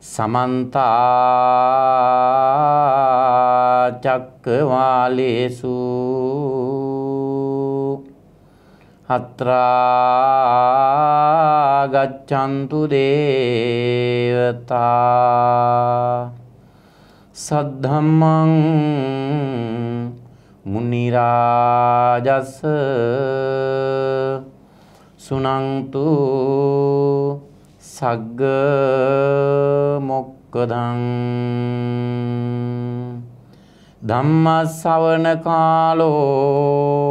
සමන්තාචක්කවාලේසු හත්‍රාගච්චන්තු දේවතා සද්ධම්මං මුනිරාජස සුනන්තු සග්ග මොක්කදං ධම්මස්සවන කාලෝ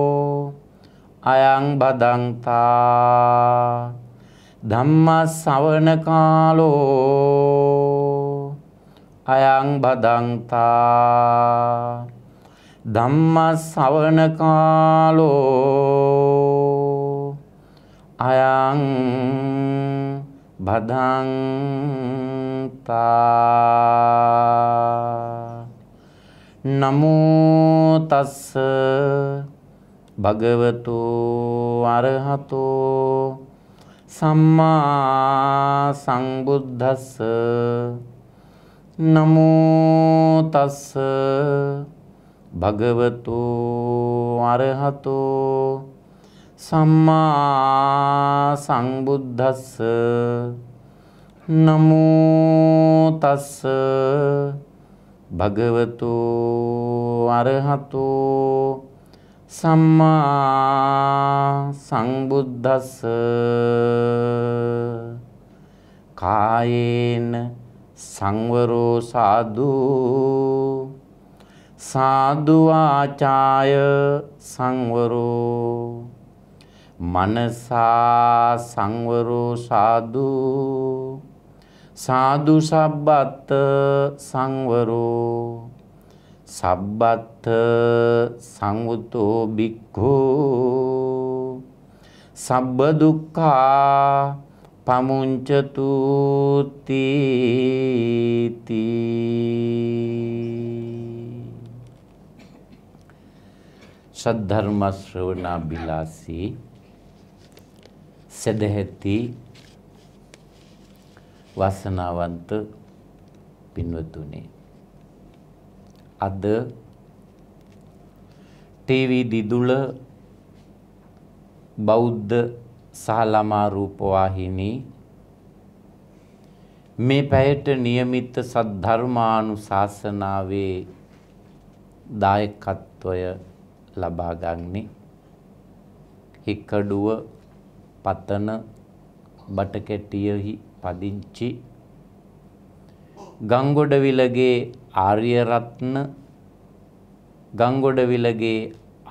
අයං බදන්තා ධම්මස්සවන කාලෝ අයං බදන්තා ධම්මස්සවන කාලෝ අයං බදන්තා නමුතස්ස භගවතු අරහතෝ සම්මා සංබුද්ධස්ස නමුතස්ස භගවතු අරහතෝ සම්මා සංබුද්ධස්ස නමෝ තස්ස භගවතු අරහතු සම්මා සංබුද්ධස්ස කායේන සංවරෝ සාදු සාදු ආචාය සංවරෝ මනසා සංවරෝ සාදු සාදු සබ්බත් සංවරෝ සබ්බත් සංවුතෝ බික්ඛෝ සබ්බ දුක්ඛා පමුංචතු තීති සද්ධර්ම ශ්‍රවණා බිලාසී සදැහැති වාසනාවන්ත පින්වතුනි අද ටීවී දිදුල බෞද්ධ සහ ළමා රූපවාහිනී මේ පැයට નિયમિત සද්ධර්මානුශාසනාවේ දායකත්වය ලබා ගන්නේ හික්කඩුව පතන බටකැටියෙහි පදිංචි ගංගොඩවිලගේ ආර්යරත්න ගංගොඩවිලගේ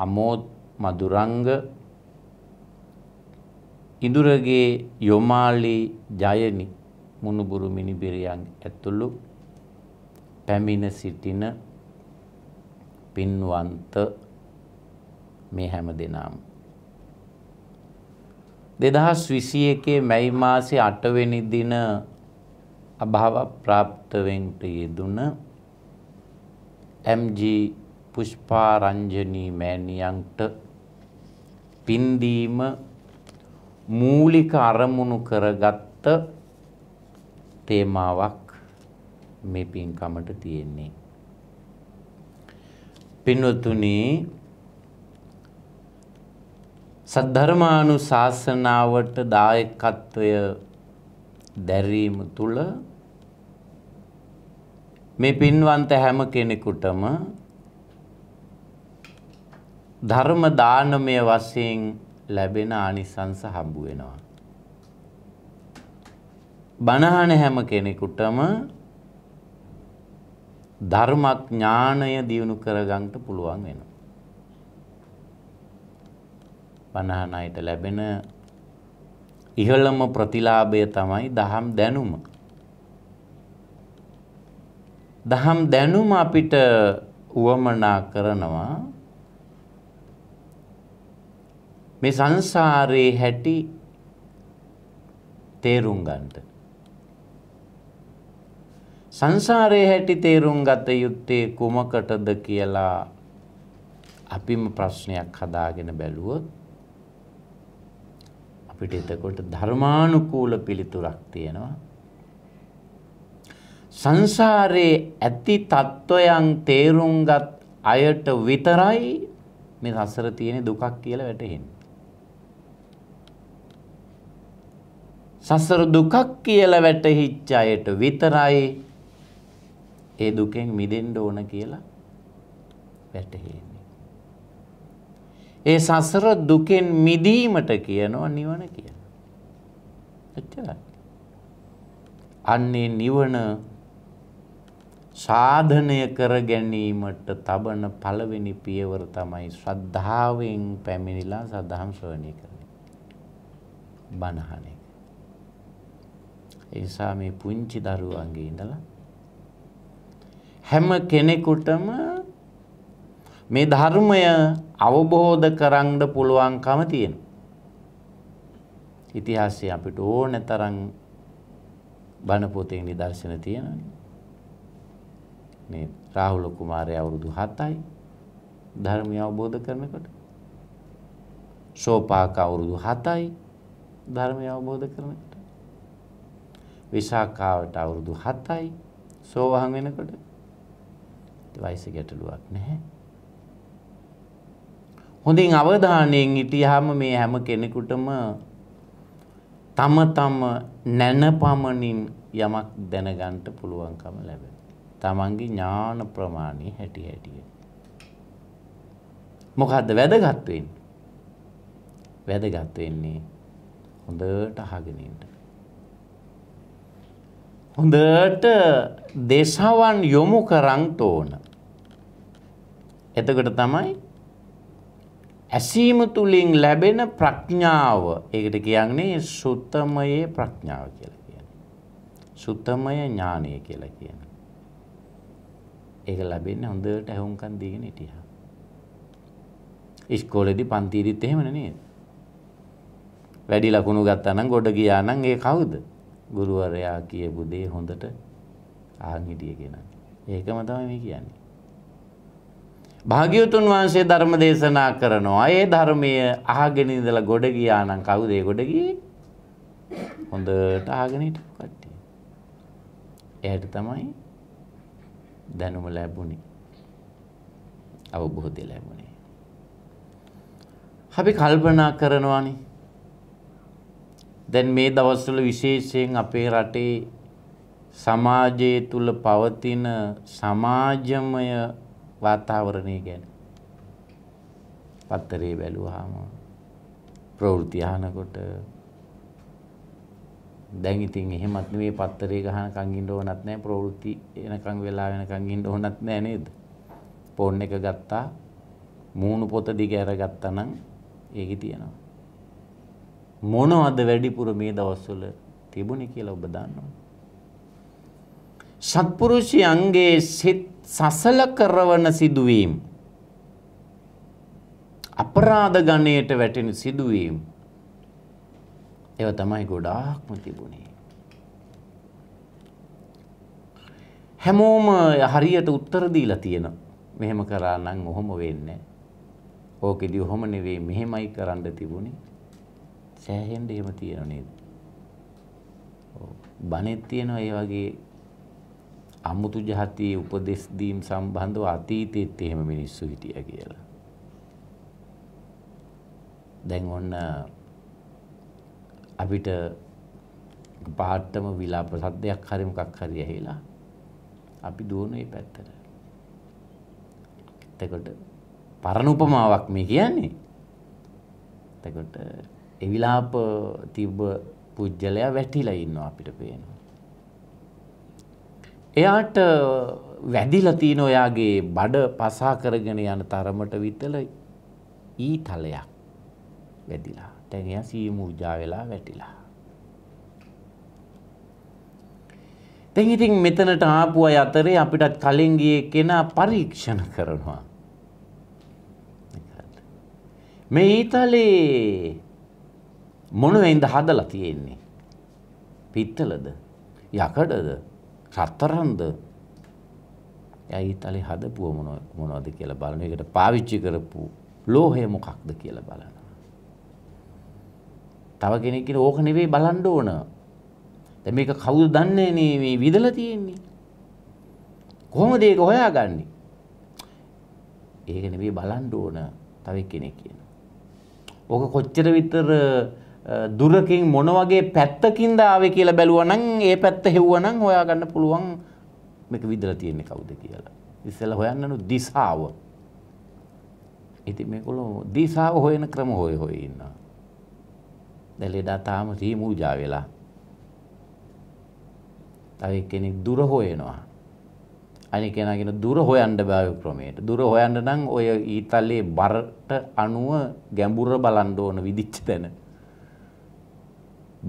අමෝත් මදුරංග ඉඳුරගේ යොමාලි ජයනි මුණුබුරු මිනිබිරියන් ඇතුළු පැමිණ සිටින පින්වන්ත මේ හැම දෙනාම දෙදහස් විසි එකේ මැයි මාසේ අටවෙනි දින අභාව ප්‍රාප්තවෙන්ට යෙදුන MG පුෂ්පාරංජනී මෑණියන්ට පින්දීම මූලික අරමුණු කරගත්ත තේමාවක් මේ පින්කමට තියෙන්නේ. පින්වතුනි සද්ධර්මානු ශාසනාවට දායකත්වය දැරීම තුළ මේ පින්වන්ත හැම කෙනෙකුටම ධර්ම දානමය වශයෙන් ලැබෙන ආනිසංස හම්බ වෙනවා. බණහන හැම කෙනෙකුටම ධර්මඥානය දියුණු කරගන්න පුළුවන් වෙනවා. බණහන අයට ලැබෙන ඉහළම ප්‍රතිලාභය තමයි දහම් දැනුම. දහම් දැනුම අපිට උවමනා කරනවා මේ සංසාරේ හැටි තේරුම් ගන්නට. සංසාරේ හැටි තේරුම් ගත යුත්තේ කුමකටද කියලා අපිම ප්‍රශ්නයක් හදාගෙන බැලුවොත් අපිට එතකොට ධර්මානුකූල පිළිතුරක් තියෙනවා. සංසාරයේ ඇති තත්ත්වයන් තේරුම්ගත් අයට විතරයි මේ සසර තියෙන දුකක් කියලා වැටහෙන්නේ. සසර දුකක් කියලා වැටහිච්ච අයට විතරයි ඒ දුකෙන් මිදෙන්න ඕන කියලා වැටහෙන්නේ. ඒ සසර දුකෙන් මිදීමට කියනවා නිවන කියන. එච්චරයි. අන්නේ නිවන සාධනය කර ගැනීමට තබන පළවෙනි පියවර තමයි ශ්‍රද්ධාවෙන් පැමිණිලා සද්ධාම් ශ්‍රවණය කරන්නේ. බණහන එක. ඒ නිසා මේ පුංචි දරුවන්ගේ ඉඳලා හැම කෙනෙකුටම මේ ධර්මය අවබෝධ කරන්න පුළුවන්කම තියෙන. ඉතිහාසය අපිට ඕන තරම් බණ පොතේ නිදර්ශන තියෙනවානේ. මේ රාහුල කුමාරයා අවුරුදු 7යි ධර්මය අවබෝධ කරනකොට. සෝපාක අවුරුදු 7යි ධර්මය අවබෝධ කරනකොට. විශාකාවට අවුරුදු 7යි සෝවාන් වෙනකොට. ඒ වයස ගැටලුවක් නැහැ. හොඳින් අවධානයෙන් හිටියාම මේ හැම කෙනෙකුටම තම තම නැනපමණින් යමක් දැනගන්න පුළුවන්කම ලැබෙන. තමන්ගේ ඥාන ප්‍රමාණය හැටි හැටිය. මොකද්ද වැදගත් වෙන්නේ? වැදගත් වෙන්නේ හොඳට අහගෙන ඉන්න. හොඳට දේශාවන් යොමු කරන්ට ඕන. එතකොට තමයි ඇසීම තුළින් ලැබෙන ප්‍රඥාව ඒකට කියන්නේ සුත්තමයේ ප්‍රඥාව කියලා කියන්නේ. සුත්තමය ඥානය කියලා කියනවා. ඒක ලැබෙන්නේ හොඳට ඇහුම්කන් දීගෙන හිටියා. ඉස්කෝලේදී පන්තියේදීත් එහෙම නේද? වැඩි ලකුණු ගත්තා නම් ගොඩ ගියා නම් ඒ කවුද? ගුරුවරයා කියපු දේ හොඳට ආන් හිටියේ කෙනා. ඒකම තමයි මේ කියන්නේ. භාග්‍යවතුන් වහන්සේ ධර්ම දේශනා කරනවා. ඒ ධර්මය අහගෙන ඉඳලා ගොඩ ගියා නම් කවුද ඒ ගොඩ ගියේ? හොඳට අහගෙන හිටපු කට්ටිය. එයාට තමයි දැනුම ලැබුණේ. අවබෝධය ලැබුණේ. අපි කල්පනා කරනවානේ. දැන් මේ දවස්වල විශේෂයෙන් අපේ රටේ සමාජයේ තුල පවතින සමාජමය වාතාවරණය ගැන. පත්තරේ බැලුවාම ප්‍රවෘත්ති අහනකොට දැන් ඉතින් එහෙමත් නෙවෙයි පත්තරේ ගහනකන් ඉන්න ඕනත් නැහැ ප්‍රවෘත්ති එනකන් වෙලා වෙනකන් ඉන්න ඕනත් නැහැ නේද? ෆෝන් එක ගත්තා මූණු පොත දිග අරගත්තා නම් ඒකේ තියෙනවා. මොනවද වැඩිපුර මේ දවස්වල තිබුණේ කියලා ඔබ දන්නවද? සත්පුරුෂයන්ගේ සිත් සසල කරවන සිදුවීම් අපරාධ ගණයට වැටෙන සිදුවීම් ඒව තමයි ගොඩාක්ම තිබුණේ හැමෝම හරියට උත්තර දීලා තියෙන මෙහෙම කරා නම් ඔහොම වෙන්නේ ඕකෙදි ඔහොම නෙවෙයි මෙහෙමයි කරන්න තිබුණේ සෑහෙන්න එහෙම තියෙනව නේද බණෙත් තියෙනවා ඒ වගේ අමුතු ජාතියේ උපදෙස් දීම් සම්බන්ධව අතීතෙත් එහෙම මිනිස්සු හිටියා කියලා. දැන් ඔන්න අපිට පාටම විලාප සද්දයක් හරි මොකක් හරි ඇහිලා අපි දුවන ඒ පැත්තට. එතකොට පරණ උපමාවක් මේ කියන්නේ. එතකොට ඒ විලාප තිබ්බ පුජ්‍යලයා වැටිලා ඉන්නවා අපිට පේනවා. එයාට වැදිලතින ඔයාගේ බඩ පසා කරගෙන යන තරමට විතල ඊතලයක් වැදිලා තැනයා සීමූර්ජා වෙලා වැටිලා. තැහිතින් මෙතනට ආපු අය අතරේ අපිටත් කලින්ගිය කෙනා පරීක්ෂණ කරනවා. මේ ඊතලේ මොනුවෙන්ද හදලා තියෙන්නේ. පිත්තලද යකඩද රත්තරන්ද ඇයිතලේ හදපුව මොන මොනවද කියලා බලන එකට පාවිච්චි කරපු ලෝහය මොකක්ද කියලා බලනවා. තව කෙනෙක් කියන ඕක නෙවෙයි බලන්න ඕන. දැන් මේක කවුද දන්නේ නේ මේ විදලා තියෙන්නේ. කොහොමද ඒක හොයාගන්නේ? ඒක නෙවෙයි බලන්න ඕන තව කෙනෙක් කියනවා. ඕක කොච්චර විතර දුරකින් මොන වගේ පැත්තකින්ද ආවේ කියලා බැලුවනම් ඒ පැත්ත හෙව්වනම් හොයාගන්න පුළුවන් මේක විදලා තියෙන්නේ කවුද කියලා. ඉස්සෙල්ලා හොයන්නනු දිශාව. ඉතින් මේගොල්ලෝ දිශාව හොයන ක්‍රම හොය හොය ඉන්නවා. දැන් ලෙඩා තාම සීමුජා වෙලා. තව කෙනෙක් දුර හොයනවා. අනික කෙනාගෙන දුර හොයන්න බෑ ක්‍රමයට. දුර හොයන්න නම් ඔය ඊතලයේ බරට අනුව ගැඹුර බලන්න ඕන විදිච්ච තැන.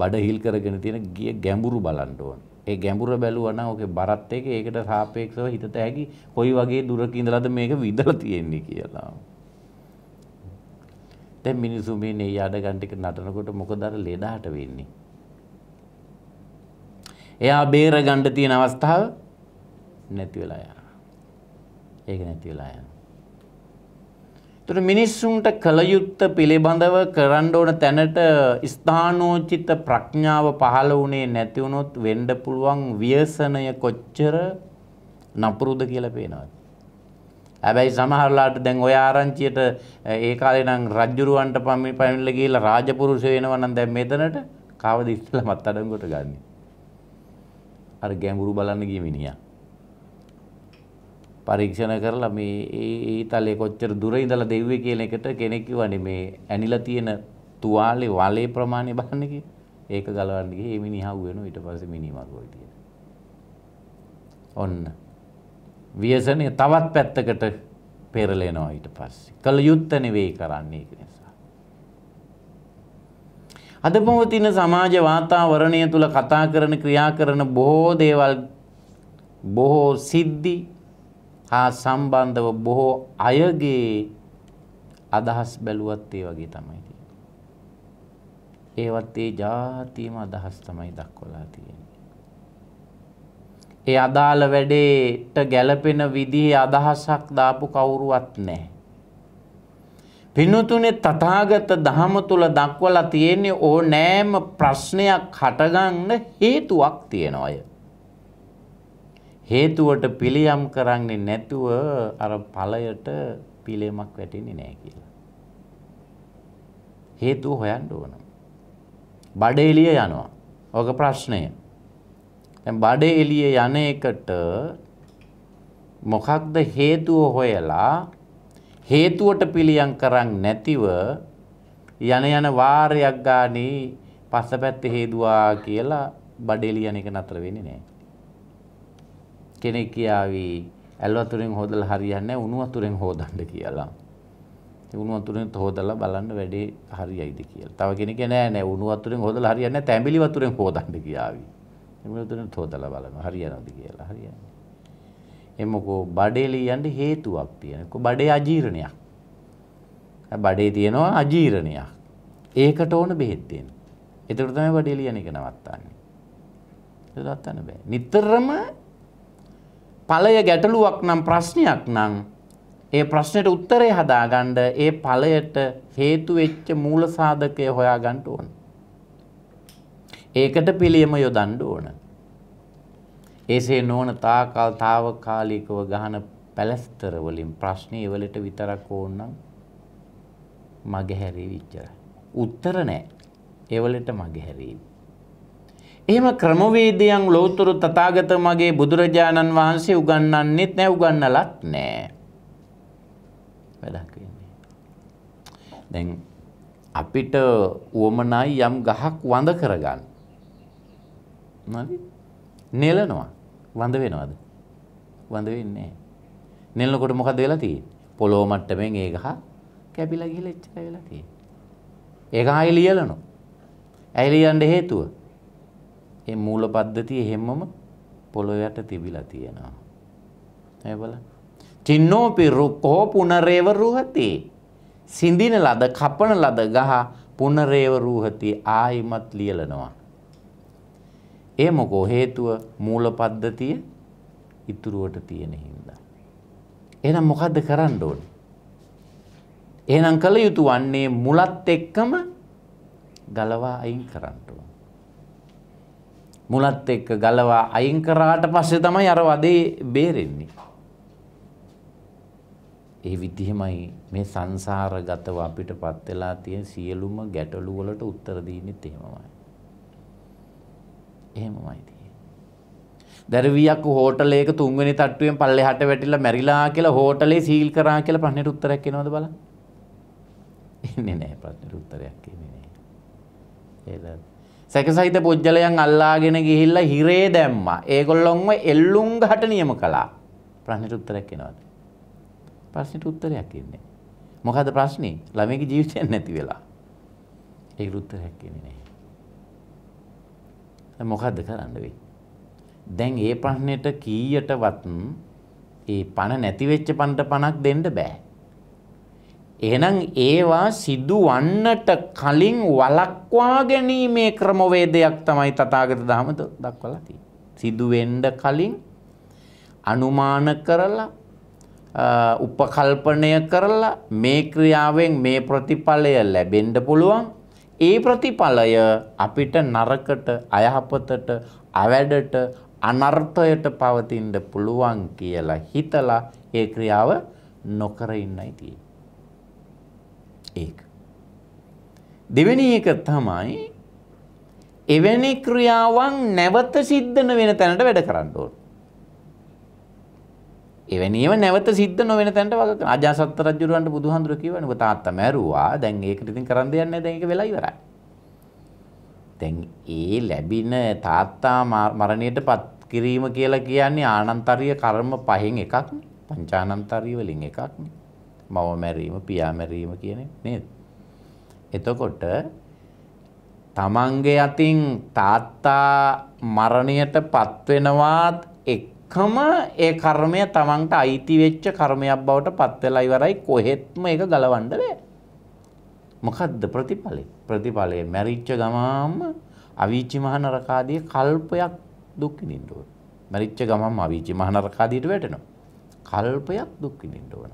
බඩ හිල් කරගෙන තියෙන ගිය ගැඹුරු බලන්න ඕන. ඒ ගැඹුර බැලුවනම් ඔකේ බරත් එක ඒකට සාපේක්ෂව හිතට හැකි කොයි වගේ දුරක ඉඳලාද මේක විඳලා තියෙන්නේ කියලා. දැන් මිනිසු මේ නේ යඩගන් ටික නටනකොට මොකද අර ලෙඩාට වෙන්නේ? එයා බේර ගන්න තියෙන අවස්ථාව නැති වෙලා යනවා. ඒක නැති වෙලා යනවා. තුර මිනිස්සුන්ට කළයුත්ත පිළිබඳව කරන්න ඕන තැනට ස්ථානෝචිත ප්‍රඥාව පහළ වුණේ නැති වුණොත් වෙන්න පුළුවන් ව්‍යසනය කොච්චර නපුරුද කියලා පේනවා. හැබැයි සමහරලාට දැන් ඔය ආරංචියට ඒ කාලේ නම් රජුරවන්ට පමිපමිල ගිහිල්ලා රාජපුරුෂ වෙනවා නම් දැන් මෙතනට කවද ඉස්සෙල්ලමත් අඩංගුවට ගන්නෙ. අර ගැඹුරු බලන්න ගිය මිනිහා පරීක්ෂණ කරලා මේ ඒ ඒ තලයේ කොච්චර දුර ඉඳලා දෙව්වේ කියන එකට කෙනෙක් කිව්වනේ මේ ඇනිලා තියෙන තුවාලේ වලේ ප්‍රමාණය බලන්න කියලා. ඒක ගලවන්න ගිහේ මේ මිනිහා වෙනවා ඊට පස්සේ මිනිමරුව හිටියේ. ඔන්න. ව්‍යසනය තවත් පැත්තකට පෙරලෙනවා ඊට පස්සේ. කල යුත්ත නෙවෙයි කරන්නේ ඒක නිසා. අද පවතින සමාජ වාතාවරණය තුල කතා කරන ක්‍රියා කරන බොහෝ දේවල් බොහෝ සිද්ධි හා සම්බන්ධව බොහෝ අයගේ අදහස් බැලුවත් ඒ වගේ තමයි තියෙන්නේ. ඒවත් ඒ જાතියම අදහස් තමයි දක්වලා තියෙන්නේ. ඒ අදාළ වැඩේට ගැළපෙන විදිහේ අදහසක් දාපු කවුරුවත් නැහැ. පිනුතුනේ තථාගත ධහම තුල දක්වලා තියෙන්නේ ඕනෑම ප්‍රශ්නයක් හටගන්න හේතුවක් තියෙනවා. හේතුවට පිළියම් කරන්නේ නැතුව අර ඵලයට පිළියමක් වැටෙන්නේ නැහැ කියලා. හේතුව හොයන්න ඕන. බඩ එළිය යනවා. ඔක ප්‍රශ්නය. දැන් බඩ එළිය යන එකට මොකක්ද හේතුව හොයලා හේතුවට පිළියම් කරන්නේ නැතිව යන යන වාරයක් ගානේ පස්සපැත්තේ හේදුවා කියලා බඩ එළිය යන එක නතර වෙන්නේ නැහැ. කෙනෙක් කියාවි ඇල් වතුරෙන් හොදලා හරියන්නේ නැහැ උණු වතුරෙන් හොදන්න කියලා. ඒ උණු වතුරෙන් හොදලා බලන්න වැඩේ හරියයිද කියලා. තව කෙනෙක් නෑ නෑ උණු වතුරෙන් හොදලා හරියන්නේ නැහැ තැඹිලි වතුරෙන් හොදන්න කියාවි. තැඹිලි වතුරෙන් හොදලා බලනවා හරියනවද කියලා හරියන්නේ. එමකෝ බඩේ ලියන්න හේතුවක් තියෙනකෝ බඩේ අජීර්ණයක්. බඩේ තියෙනවා අජීර්ණයක්. ඒකට ඕන බෙහෙත් දෙන්න. ඒතර තමයි බඩේ ලියන එක නවත්තන්නේ. නවත්තන්න බෑ. නිතරම ඵලය ගැටලුවක් නම් ප්‍රශ්නයක් නම් ඒ ප්‍රශ්නයට උත්තරේ හදාගන්න ඒ ඵලයට හේතු වෙච්ච මූල සාධකය හොයාගන්න ඕන. ඒකට පිළියම යොදන්න ඕන. ඒසේ නොවන තාකල් తాවකාලිකව ගහන පැලස්තර වලින් ප්‍රශ්නේ වලට විතරක් ඕන නම් මගේ හැරී විචාර. උත්තර නැහැ. ඒ වලට මගේ හැරීම. එහෙම ක්‍රමවේදයන් ලෝතුරු තථාගත මගේ බුදුරජාණන් වහන්සේ උගන්වන්නෙත් නෑ උගන්නලත් නෑ. වැඩක් වෙන්නේ. දැන් අපිට උවමනයි යම් ගහක් වඳ කරගන්න. හරි? නෙලනවා. වඳ වෙනවද? වඳ වෙන්නේ නෑ. නෙලනකොට මොකද වෙලා තියෙන්නේ? පොළොව මට්ටමින් ඒ ගහ කැපිලා ගිහලා ඉච්චලා වෙලා තියෙන්නේ. ඒක ආයෙ ලියලනවා. ඇයි ලියන්න හේතුව? ඒ මූල පද්ධතිය එහෙමම පොළොව යට තිබිලා තියෙනවා. ඒ බලන්න. චින්නෝපි රුක්ඛෝ පුනරේව රුහති. සිඳින ලද කපන ලද ගහ පුනරේව රුහති ආයිමත් ලියලනවා. ඒ මොකෝ හේතුව මූල පද්ධතිය ඉතුරුවට තියෙන හින්දා. එහෙනම් මොකද්ද කරන්න ඕනේ? එහෙනම් කළ යුතු වන්නේ මුලත් එක්කම ගලවා අයින් කරන්න ඕනේ. මුලත් එක්ක ගලවා අයින් කරාට පස්සේ තමයි අර වදේ බේරෙන්නේ. ඒ විදිහමයි මේ සංසාරගතව අපිට පත් වෙලා තියෙන සියලුම ගැටලු වලට උත්තර දෙන්නෙත් එහෙමමයි. එහෙමමයි තියෙන්නේ. දරවියක් හෝටලයක තුන්වෙනි තට්ටුවෙන් පල්ලෙහාට වැටිලා මැරිලා කියලා හෝටලේ සීල් කරා කියලා ප්‍රශ්නෙට උත්තරයක් එනවද බලන්න. එන්නේ නැහැ ප්‍රශ්නෙට උත්තරයක් එන්නේ නැහැ. ඒලා සැකසහිත පුද්ගලයන් අල්ලාගෙන ගිහිල්ලා හිරේ දැම්මා. ඒගොල්ලොන්ව එල්ලුම් ගහට නියම කළා. ප්‍රශ්නෙට උත්තරයක් එනවද? ප්‍රශ්නෙට උත්තරයක් ඉන්නේ. මොකද ප්‍රශ්නේ? ළමයිගේ ජීවිතයක් නැති වෙලා. ඒකට උත්තරයක් ඉන්නේ නැහැ. දැන් මොකද්ද කරන්න වෙන්නේ? දැන් ඒ ප්‍රශ්නෙට කීයටවත් ඒ පණ නැති වෙච්ච පණට පණක් දෙන්න බෑ. එහෙනම් ඒවා සිදුවන්නට කලින් වළක්වා ගැනීමේ ක්‍රමවේදයක් තමයි තථාගත ධම දක්වලා තියෙන්නේ. සිදුවෙන්න කලින් අනුමාන කරලා උපකල්පනය කරලා මේ ක්‍රියාවෙන් මේ ප්‍රතිඵලය ලැබෙන්න පුළුවන්. ඒ ප්‍රතිඵලය අපිට නරකට, අයහපතට, අවැඩට, අනර්ථයට පවතින්න පුළුවන් කියලා හිතලා ඒ ක්‍රියාව නොකර ඉන්නයි තියෙන්නේ. ඒක. දෙවෙනි එක තමයි එවැනි ක්‍රියාවන් නැවත සිද්ධන වෙන තැනට වැඩ කරන්න ඕන. එවැනිම නැවත සිද්ධ නොවන තැනට වග කරනවා. අජාසත් රජුරවන්ට බුදුහාඳුර කියවනේ ඔබ තාත්තා මැරුවා. දැන් ඒකට ඉතින් කරන්න දෙයක් නැහැ. දැන් ඒක වෙලා ඉවරයි. දැන් ඒ ලැබින තාත්තා මරණයටපත් කිරීම කියලා කියන්නේ ආනන්තරීය කර්ම පහෙන් එකක්. පංචානන්තරීය වලින් එකක් නේ. මව මැරීම පියා මැරීම කියන නේද? එතකොට තමන්ගේ අතින් තාත්තා මරණයට පත්වෙනවාත් එක්කම ඒ කර්මය තමන්ට අයිති වෙච්ච කර්මයක් බවට පත් වෙලා ඉවරයි කොහෙත්ම ඒක ගලවන්න බෑ. මොකද්ද ප්‍රතිඵලය? ප්‍රතිඵලය මැරිච්ච ගමම අවීචි මහනරකාදී කල්පයක් දුක් විඳින්න ඕන. මැරිච්ච ගමම අවීචි මහනරකාදීට වැටෙනවා. කල්පයක් දුක් විඳින්න ඕන.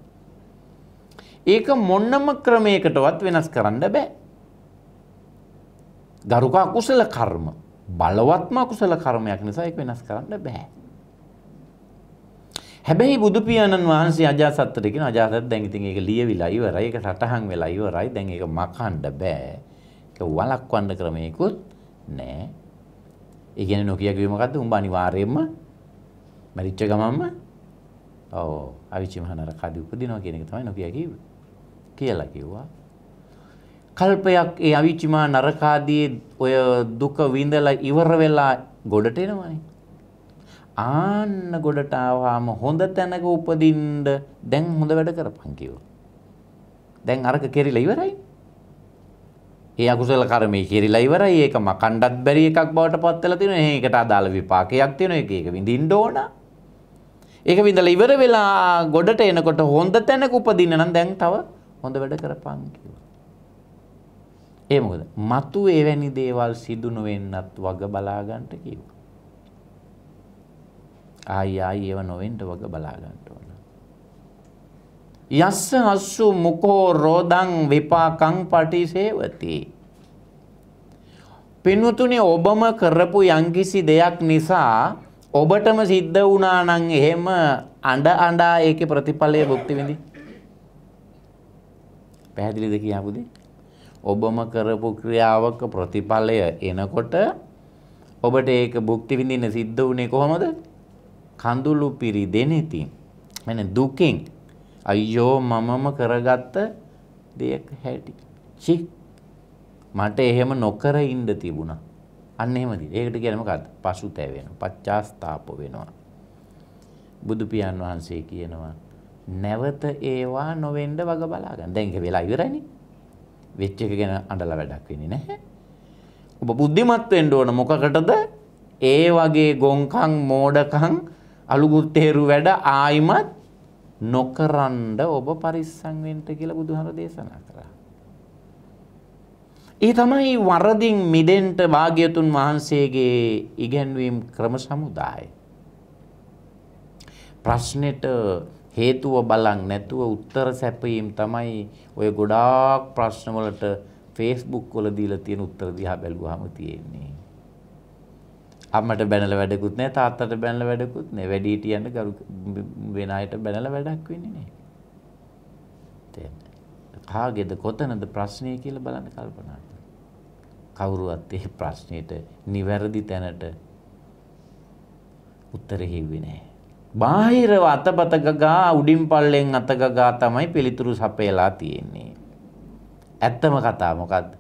ඒක මොන්නම ක්‍රමයකටවත් වෙනස් කරන්න බෑ. ගරුක අකුසල කර්ම බලවත්ම අකුසල කර්මයක් නිසා ඒක වෙනස් කරන්න බෑ. හැබැයි බුදු පියාණන් වහන්සේ අජාසත්තට කියන අජාසත් දැන් ඉතින් ඒක ලියවිලා ඉවරයි ඒක සටහන් වෙලා ඉවරයි දැන් ඒක මකන්න බෑ. ඒක වළක්වන්න ක්‍රමයකුත් නෑ. ඒ කියන්නේ නොකිය කිව්වේ මොකද්ද? උඹ අනිවාර්යයෙන්ම මැරිච්ච ගමන්ම ඔව් අවිචිමහනර කදී උපදිනවා කියන එක තමයි නොකිය කිව්වේ. කියලා කිව්වා. කල්පයක් ඒ අවිචිමා නරකාදී ඔය දුක විඳලා ඉවර වෙලා ගොඩට එනවනේ. ආන්න ගොඩට ආවම හොඳ තැනක උපදින්න දැන් හොඳ වැඩ කරපන් කිව්වා. දැන් අරක කෙරිලා ඉවරයි. ඒ අකුසල කර්මය කෙරිලා ඉවරයි. ඒක මකණ්ඩත් බැරි එකක් බවට පත් වෙලා තියෙනවා. ඒකට අදාළ විපාකයක් තියෙනවා. ඒක ඒක විඳින්න ඕනා. ඒක විඳලා ඉවර වෙලා ගොඩට එනකොට හොඳ තැනක උපදින්න නම් දැන් තව හොඳ වැඩ කරපන් කිව්වා. ඒ මොකද? මතු එවැනි දේවල් සිදු නොවෙන්නත් වග බලා ගන්නට කිව්වා. ආයි ආයි ඒව නොවෙන්න වග බලා ගන්න ඕන. යස්ස හස්සු මුකෝ රෝදං විපාකං පටිසේවති. පින්වතුනි ඔබම කරපු යම්කිසි දෙයක් නිසා ඔබටම සිද්ධ වුණා නම් එහෙම අඬ අඬා ඒකේ ප්‍රතිඵලය භුක්ති විඳින්න පැහැදිලිද කියාපු දේ? ඔබම කරපු ක්‍රියාවක ප්‍රතිඵලය එනකොට ඔබට ඒක භුක්ති විඳින්න සිද්ධ වුණේ කොහොමද? කඳුළු පිරිදෙනෙති. মানে දුකින් අයියෝ මමම කරගත්ත දෙයක් හැටි. චි මට එහෙම නොකර ඉන්න තිබුණා. අන්න එහෙම දින. ඒකට කියන්නේ මොකද්ද? පසුතැවෙනවා. පච්චාස්තාප වෙනවා. බුදු පියාණන් වහන්සේ කියනවා නැවත ඒවා නොවෙන්න වග බලා ගන්න. දැන් ඒක වෙලා ඉවරයිනේ. වෙච්ච එක ගැන අඬලා වැඩක් වෙන්නේ නැහැ. ඔබ බුද්ධිමත් වෙන්න ඕන මොකකටද? ඒ වගේ ගොංකම් මෝඩකම් අලුගුත්තේරු වැඩ ආයිමත් නොකරන්න ඔබ පරිස්සම් වෙන්න කියලා බුදුහාම දේශනා කළා. ඒ තමයි වරදින් මිදෙන්ට භාග්‍යතුන් වහන්සේගේ ඉගැන්වීම් ක්‍රම සමුදාය. ප්‍රශ්නෙට හේතුව බලන් නැතුව උත්තර සැපයීම තමයි ඔය ගොඩාක් ප්‍රශ්න වලට Facebook වල දීලා තියෙන උත්තර දිහා බැලුවාම තියෙන්නේ. අම්මට බැනලා වැඩකුත් නැහැ තාත්තට බැනලා වැඩකුත් නැහැ වැඩිහිටියන්ට ගරු වෙන අයට බැනලා වැඩක් වෙන්නේ නැහැ. තේන්න. කාගේද කොතනද ප්‍රශ්නේ කියලා බලන්න කල්පනා කරන්න. කවුරුවත් ඒ ප්‍රශ්නෙට නිවැරදි තැනට උත්තර හිව්වේ නැහැ. බාහිරව අතපතකගා උඩින් පල්ලෙන් අතකගා තමයි පිළිතුරු සපයලා තියෙන්නේ. ඇත්තම කතා මොකක්ද.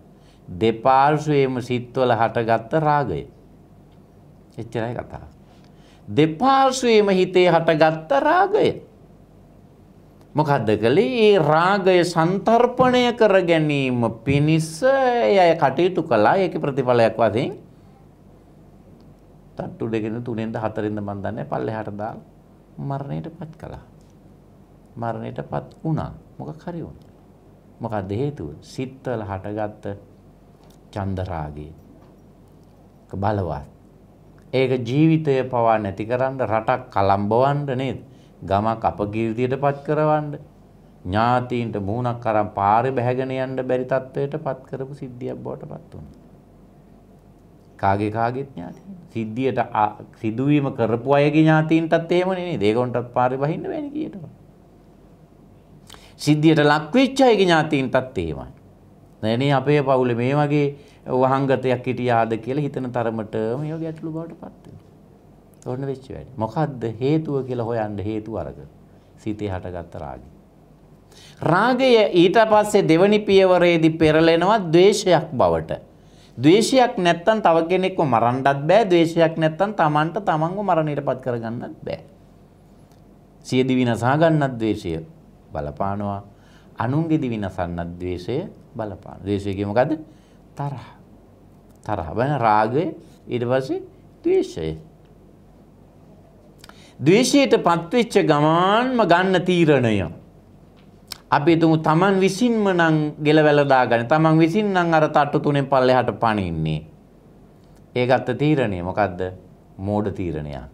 දෙපාර්ශවයේම සිත්වල හටගත්ත රාගය. එච්චරයි කතාව. දෙපාර්ශවයේම හිතේ හටගත්ත රාගය. මොකද්ද කළේ? ඒ රාගය සන්තරපණය කර ගැනීම පිණිස එය කටයුතු කළා. ඒකේ ප්‍රතිඵලයක් වශයෙන් තට්ටු දෙකෙන් තුනෙන්ද හතරෙන්ද මන් දන්නේ පල්ලෙහාට දාලා මරණයට පත් කළා. මරණයට පත් වුණා මොකක් හරි වුණා. මොකක්ද හේතුව? සිත්වල හටගත්ත චන්දරාගය. බලවත්. ඒක ජීවිතය පවා නැති කරන්න රටක් කලම්බවන්න නේද? ගමක් අපකීර්තියට පත් කරවන්න. ඥාතීන්ට මුහුණක් අරන් පාරේ බැහැගෙන යන්න බැරි තත්වයට පත් කරපු සිද්ධියක් බවට පත් වුණා. කාගේ කාගේ ඥාති සිද්ධියට සිදුවීම කරපු අයගේ ඥාතීන්ටත් එහෙමනේ නේද ඒගොන්ටත් පාරේ බහින්න බෑනේ කියනවා සිද්ධියට ලක්වෙච්ච අයගේ ඥාතීන්ටත් එහෙමයි නෑනේ අපේ පවුලේ මේ වගේ වහංගතයක් හිටියාද කියලා හිතන තරමට මේ වගේ අතුළු බවට පත් වෙනවා ඔන්න වෙච්ච වැඩේ මොකද්ද හේතුව කියලා හොයන්න හේතුව අරගෙන සිතේ හටගත්ත රාගය රාගය ඊට පස්සේ දෙවනි පියවරේදී පෙරලෙනවා ද්වේෂයක් බවට ද්වේෂයක් නැත්තම් තව කෙනෙක්ව මරන්නත් බෑ ද්වේෂයක් නැත්තම් තමන්ට තමන්ව මරණයටපත් කරගන්නත් බෑ සිය දිවි නසා ගන්නත් ද්වේෂය බලපානවා අනුන්ගේ දිවි නසන්නත් ද්වේෂය බලපාන ද්වේෂය කිය මොකද්ද තරහ තරහ වෙන රාගය ඊට පස්සේ ද්වේෂය ද්වේෂයටපත් වෙච්ච ගමන්ම ගන්න තීරණය අපි තුමු තමන් විසින්ම නම් ගෙලවැල දාගන්න. තමන් විසින් නම් අර තට්ටු තුනෙන් පල්ලෙහාට පනින්නේ. ඒ ගත්ත තීරණය මොකද්ද? මෝඩ තීරණයක්.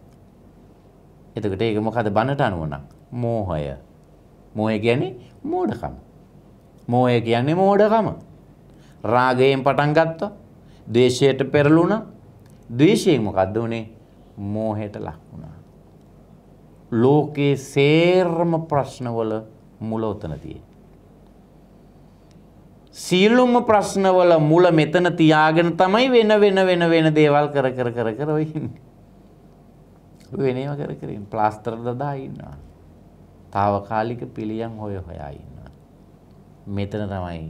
එතකොට ඒක මොකද බනට අනුව නම්? මෝහය. මෝහය කියන්නේ මෝඩකම. මෝහය කියන්නේ මෝඩකම. රාගයෙන් පටන් ගත්තා. ද්වේෂයට පෙරළුණා. ද්වේෂයෙන් මොකද්ද උනේ? මෝහයට ලක් වුණා. ලෝකේ සේරම ප්‍රශ්නවල මුල ඔතන තියෙන්නේ. සියලුම ප්‍රශ්නවල මුල මෙතන තියාගෙන තමයි වෙන වෙන වෙන වෙන දේවල් කර කර කර කර ඔය ඉන්නේ. වෙන ඒවා කර කර ඉන්නේ. ප්ලාස්ටර් දදා ඉන්නවා. తాවකාලික පිළියම් හොය හොයා ඉන්නවා. මෙතන තමයි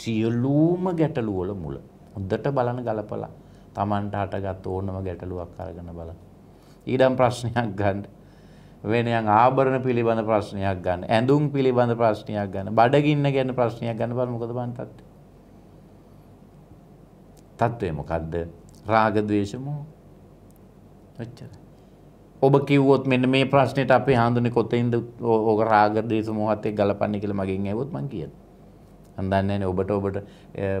සියලුම ගැටලු වල මුල. හොඳට බලන ගලපලා Tamanට හටගත් ඕනම ගැටලුවක් අරගෙන බලන්න. ඊළඟ ප්‍රශ්නයක් ගන්න. වෙනයන් ආභරණ පිළිබඳ ප්‍රශ්නයක් ගන්න ඇඳුම් පිළිබඳ ප්‍රශ්නයක් ගන්න බඩගින්න ගැන ප්‍රශ්නයක් ගන්න බල මොකද බන් තත්ත්වය තත්ත්වය මොකද්ද රාග ද්වේෂ මොහ ඔච්චර ඔබ කිව්වොත් මෙන්න මේ ප්‍රශ්නෙට අපි හඳුනේ කොතෙන්ද ඕක රාග ද්වේෂ මොහත් එක්ක ගලපන්නේ කියලා මගෙන් ඇහුවොත් මං කියනවා. මම දන්නේ නැහැ ඔබට ඔබට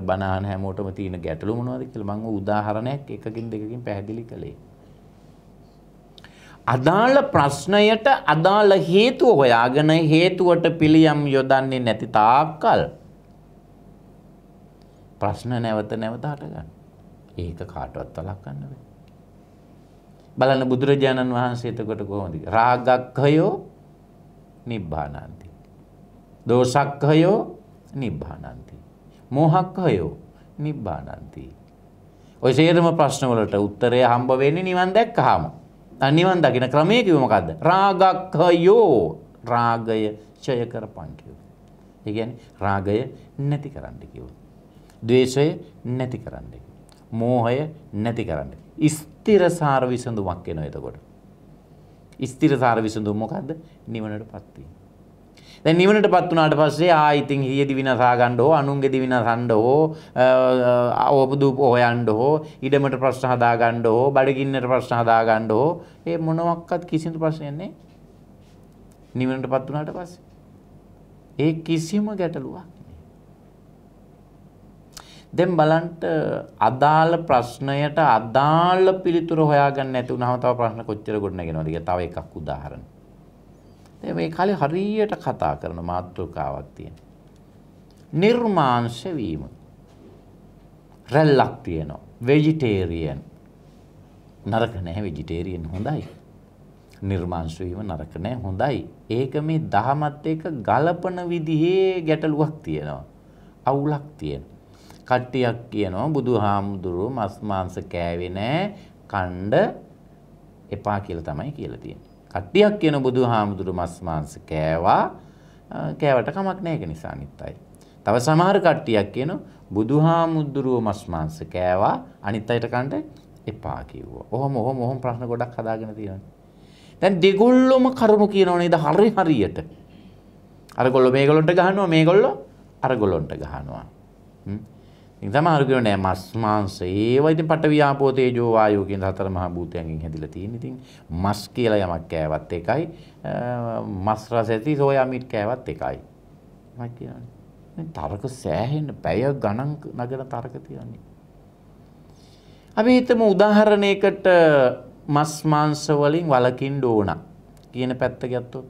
බනහන හැමෝටම තියෙන ගැටලු මොනවද කියලා මම උදාහරණයක් එකකින් දෙකකින් පැහැදිලි කළේ. අදාළ ප්‍රශ්නයට අදාළ හේතුව හොයාගෙන හේතුවට පිළියම් යොදන්නේ නැති තාක්කල් ප්‍රශ්න නැවත නැවත හටගන්න. ඒක කාටවත් වළක්වන්න බෑ. බලන්න බුදුරජාණන් වහන්සේ එතකොට කොහොමද? රාගක්ඛයෝ නිබ්බානන්ති. දෝසක්ඛයෝ නිබ්බානන්ති. මෝහක්ඛයෝ නිබ්බානන්ති. ඔය සේරම ප්‍රශ්න වලට උත්තරය හම්බ වෙන්නේ නිවන් දැක්කහම. නිවන් දකින ක්‍රමය කිව්ව මොකද්ද? රාගක්ඛයෝ රාගය ඡය කරපන් කිව්වා. ඒ කියන්නේ රාගය නැති කරන්න කිව්වා. ද්වේෂය නැති කරන්න කිව්වා. මෝහය නැති කරන්න. ස්ථිරසාර විසඳුමක් එනවා එතකොට. ස්ථිරසාර විසඳුම මොකද්ද? නිවනටපත් වීම. දැන් නිවනට පත් වුණාට පස්සේ ආ ඉතින් හියේදි විනාසා ගන්න ඕ අනුන්ගේදි විනාසන්න ඕ අවබෝධු හොයන්න ඕ ඉඩමට ප්‍රශ්න හදා ගන්න ඕ බඩගින්නට ප්‍රශ්න හදා ගන්න ඕ ඒ මොනවත් කිසිම ප්‍රශ්නයක් නැහැ නිවනට පත් වුණාට පස්සේ ඒ කිසිම ගැටලුවක් දැන් බලන්න අදාළ ප්‍රශ්නයට අදාළ පිළිතුර හොයාගන්න නැති වුණාම තව ප්‍රශ්න කොච්චර ගොඩනගෙනවද කියලා තව එකක් උදාහරණ දැන් මේ කාලේ හරියට කතා කරන මාතෘකාවක් තියෙනවා. නිර්මාංශ වීම. රැල්ලක් තියෙනවා. ভেජිටේරියන්. නරක නැහැ ভেජිටේරියන් හොඳයි. නිර්මාංශ වීම නරක නැහැ හොඳයි. ඒක මේ දහමත් එක්ක ගලපන විදිහේ ගැටලුවක් තියෙනවා. අවුලක් තියෙනවා. කට්ටියක් කියනවා බුදුහාමුදුරුවෝ මස් මාංශ කෑවේ නැහැ. කණ්ඩ එපා කියලා තමයි කියලා තියෙන්නේ. කට්ටියක් කියන බුදු හාමුදුරු මස් මාංශ කෑවා කෑවට කමක් නැහැ ඒක නිසා අනිත් අය. තව සමහර කට්ටියක් කියන බුදු හාමුදුරුව මස් මාංශ කෑවා අනිත් අයට කන්න එපා කිව්වා. ඔහොම ඔහොම ඔහොම ප්‍රශ්න ගොඩක් හදාගෙන තියෙනවා. දැන් දෙගොල්ලොම කරුණු කියනව නේද හරි හරියට. අරගොල්ලෝ මේගොල්ලන්ට ගහනවා මේගොල්ලෝ අරගොල්ලන්ට ගහනවා. හ්ම් සමහරකර නෑ මස් මාංශ ඒවා ඉතින් පටවියාපෝ තේජෝ වායෝ කියන හතර මහා භූතයන්ගෙන් හැදිලා තියෙන. ඉතින් මස් කියලා යමක් කෑවත් එකයි මස් රස ඇති සෝයා මීට් කෑවත් එකයි. මම කියන්නේ. මේ තරක සෑහෙන්න පැය ගණන් නගන තරක තියන්නේ. අපි හිතමු උදාහරණයකට මස් මාංශ වලින් වලකින්න ඕන කියන පැත්ත ගත්තොත්.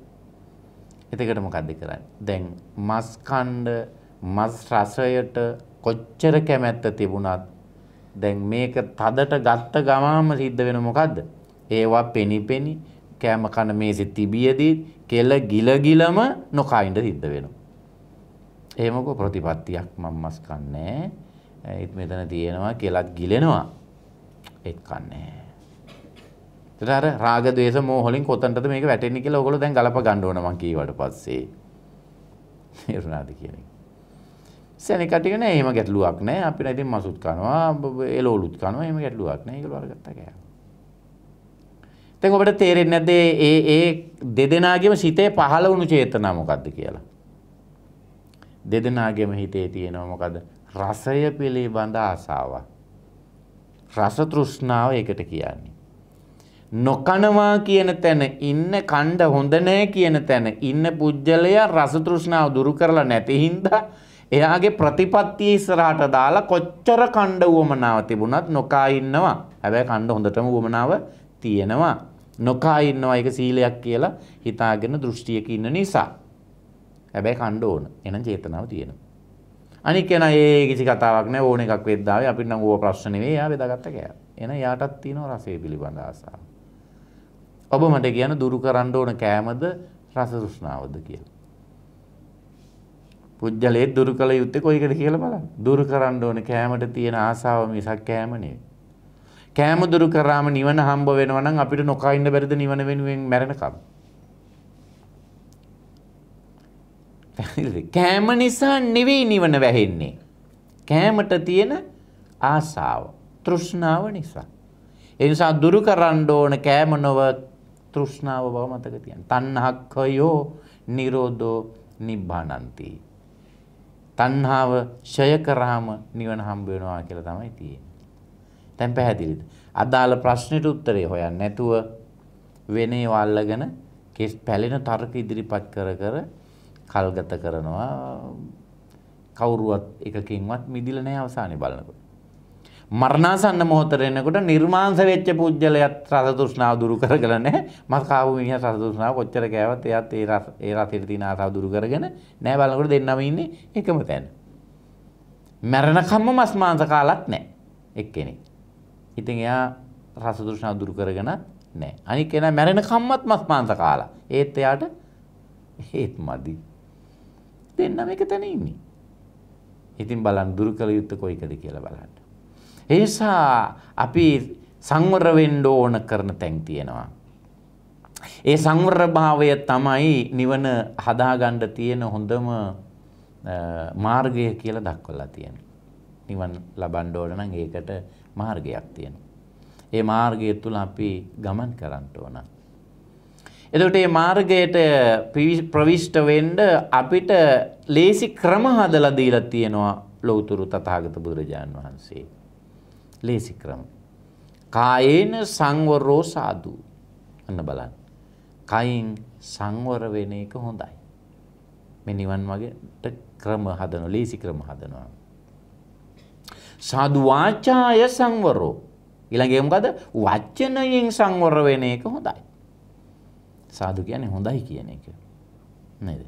එතකට මොකද්ද කරන්නේ? දැන් මස් කණ්ඩ මස් රසයට කොච්චර කැමැත්ත තිබුණත් දැන් මේක තදට ගත්ත ගමාම සිද්ධ වෙන මොකද්ද? ඒවා පෙනිපෙනි කෑම කන මේසෙ තිබියදී කෙල ගිලගිලම නොකයින්ද සිද්ධ වෙනවා. එහෙමකෝ ප්‍රතිපත්තියක් මම මස් කන්නේ. ඒත් මෙතන තියෙනවා කෙලක් ගිලෙනවා. ඒත් කන්නේ. ඒතර අර රාග ద్వේස මෝහ වලින් කොතනටද මේක වැටෙන්නේ කියලා ඔයගොල්ලෝ දැන් ගලප ගන්න ඕන මං කීවට පස්සේ. තේරුණාද කියන්නේ? සෙනකට නෑ එහෙම ගැටලුවක් නෑ අපිට ඉතින් මසුත් කනවා එළවලුත් කනවා එහෙම ගැටලුවක් නෑ ඒගොල්ලෝ අරගත්තා කෑවා. දැන් ඔබට තේරෙන්නේ නැද්ද ඒ ඒ දෙදෙනාගේම සිතේ පහළ වුණු චේතනා මොකද්ද කියලා? දෙදෙනාගේම හිතේ තියෙනවා මොකද? රසය පිළිබඳ ආසාව. රස තෘෂ්ණාව ඒකට කියන්නේ. නොකනවා කියන තැන ඉන්න කණ්ඩ හොඳ නෑ කියන තැන ඉන්න පුජ්‍යලයා රස තෘෂ්ණාව දුරු කරලා නැති හින්දා එයාගේ ප්‍රතිපත්තිය ඉස්සරහට දාලා කොච්චර කණ්ඩ වුවමනාව තිබුණත් නොකා ඉන්නවා. හැබැයි කණ්ඩ හොඳටම වුවමනාව තියෙනවා. නොකා ඉන්නවා ඒක සීලයක් කියලා හිතාගෙන දෘෂ්ටියක ඉන්න නිසා. හැබැයි කණ්ඩ ඕන. එහෙනම් චේතනාව තියෙනවා. අනික කෙනා ඒ කිසි කතාවක් නැහැ ඕන එකක් වෙද්දාවේ අපිට නම් ඕව ප්‍රශ්න නෙවෙයි. එයා බෙදාගත්ත කෑ. එහෙනම් යාටත් තියෙනවා රසය පිළිබඳ ආසාව. ඔබ මට කියන දුරු කරන්න ඕන කෑමද රස තෘෂ්ණාවද කියලා. පුජ්‍යලේ දුරු කළ යුත්තේ කොයිකද කියලා බලන්න. දුරු කරන්න ඕනේ කෑමට තියෙන ආසාව මිසක් කෑම නෙවෙයි. කෑම දුරු කරාම නිවන හම්බ වෙනවා නම් අපිට නොකා ඉන්න බැරිද නිවන වෙනුවෙන් මැරෙනකම්? කෑම නිසා නෙවෙයි නිවන වැහෙන්නේ. කෑමට තියෙන ආසාව, තෘෂ්ණාව නිසා. ඒ නිසා දුරු කරන්න ඕන කෑම නොව තෘෂ්ණාව බව මතක තියන්න. තණ්හක්ඛයෝ නිරෝධෝ නිබ්බානන්ති. තණ්හාව ෂය කරාම නිවන හම්බ වෙනවා කියලා තමයි තියෙන්නේ. දැන් පැහැදිලිද? අදාළ ප්‍රශ්නෙට උත්තරේ හොයන්නේ නැතුව වෙනේ වල්ලගෙන කෙස් පැලෙන තර්ක ඉදිරිපත් කර කර කල්ගත කරනවා. කවුරුවත් එකකින්වත් මිදිලා නැහැ අවසානයේ බලනකොට. මරණාසන්න මොහොතට එනකොට නිර්මාංශ වෙච්ච පුජ්‍යලයත් රස තෘෂ්ණාව දුරු කරගෙන නැහැ. මස් කාපු මිනිහා රස තෘෂ්ණාව කොච්චර කෑවත් එයාත් ඒ රස ඒ රසෙට තියෙන ආසාව දුරු කරගෙන නැහැ බලනකොට දෙන්නම ඉන්නේ එකම තැන. මැරෙනකම්ම මස් මාංශ කාලත් නැහැ එක්කෙනෙක්. ඉතින් එයා රස තෘෂ්ණාව දුරු කරගෙන නැහැ. අනික එනා මැරෙනකම්මත් මස් මාංශ කාලා. ඒත් එයාට ඒත් මදි. දෙන්නම එක තැන ඉන්නේ. ඉතින් බලන්න දුරු කළ යුත්තේ කොයිකද කියලා බලන්න. ඒසා අපි සංවර වෙන්න ඕන කරන තැන් තියෙනවා. ඒ සංවරභාවය තමයි නිවන හදාගන්න තියෙන හොඳම මාර්ගය කියලා දක්වලා තියෙනවා. නිවන් ලබන්න ඕන නම් ඒකට මාර්ගයක් තියෙනවා. ඒ මාර්ගය තුල අපි ගමන් කරන්න ඕන. එතකොට මේ මාර්ගයට ප්‍රවිෂ්ඨ වෙන්න අපිට ලේසි ක්‍රම හදලා දීලා තියෙනවා ලෞතුරු තථාගත බුදුරජාන් වහන්සේ. ලේසි ක්‍රම. කායේන සංවරෝ සාදු. අන්න බලන්න. කයින් සංවර වෙන එක හොඳයි. මේ නිවන් මාර්ගයට ක්‍රම හදන ලේසි ක්‍රම හදනවා. සාදු වාචාය සංවරෝ. ඊළඟේ මොකද? වචනයෙන් සංවර වෙන එක හොඳයි. සාදු කියන්නේ හොඳයි කියන එක. නේද?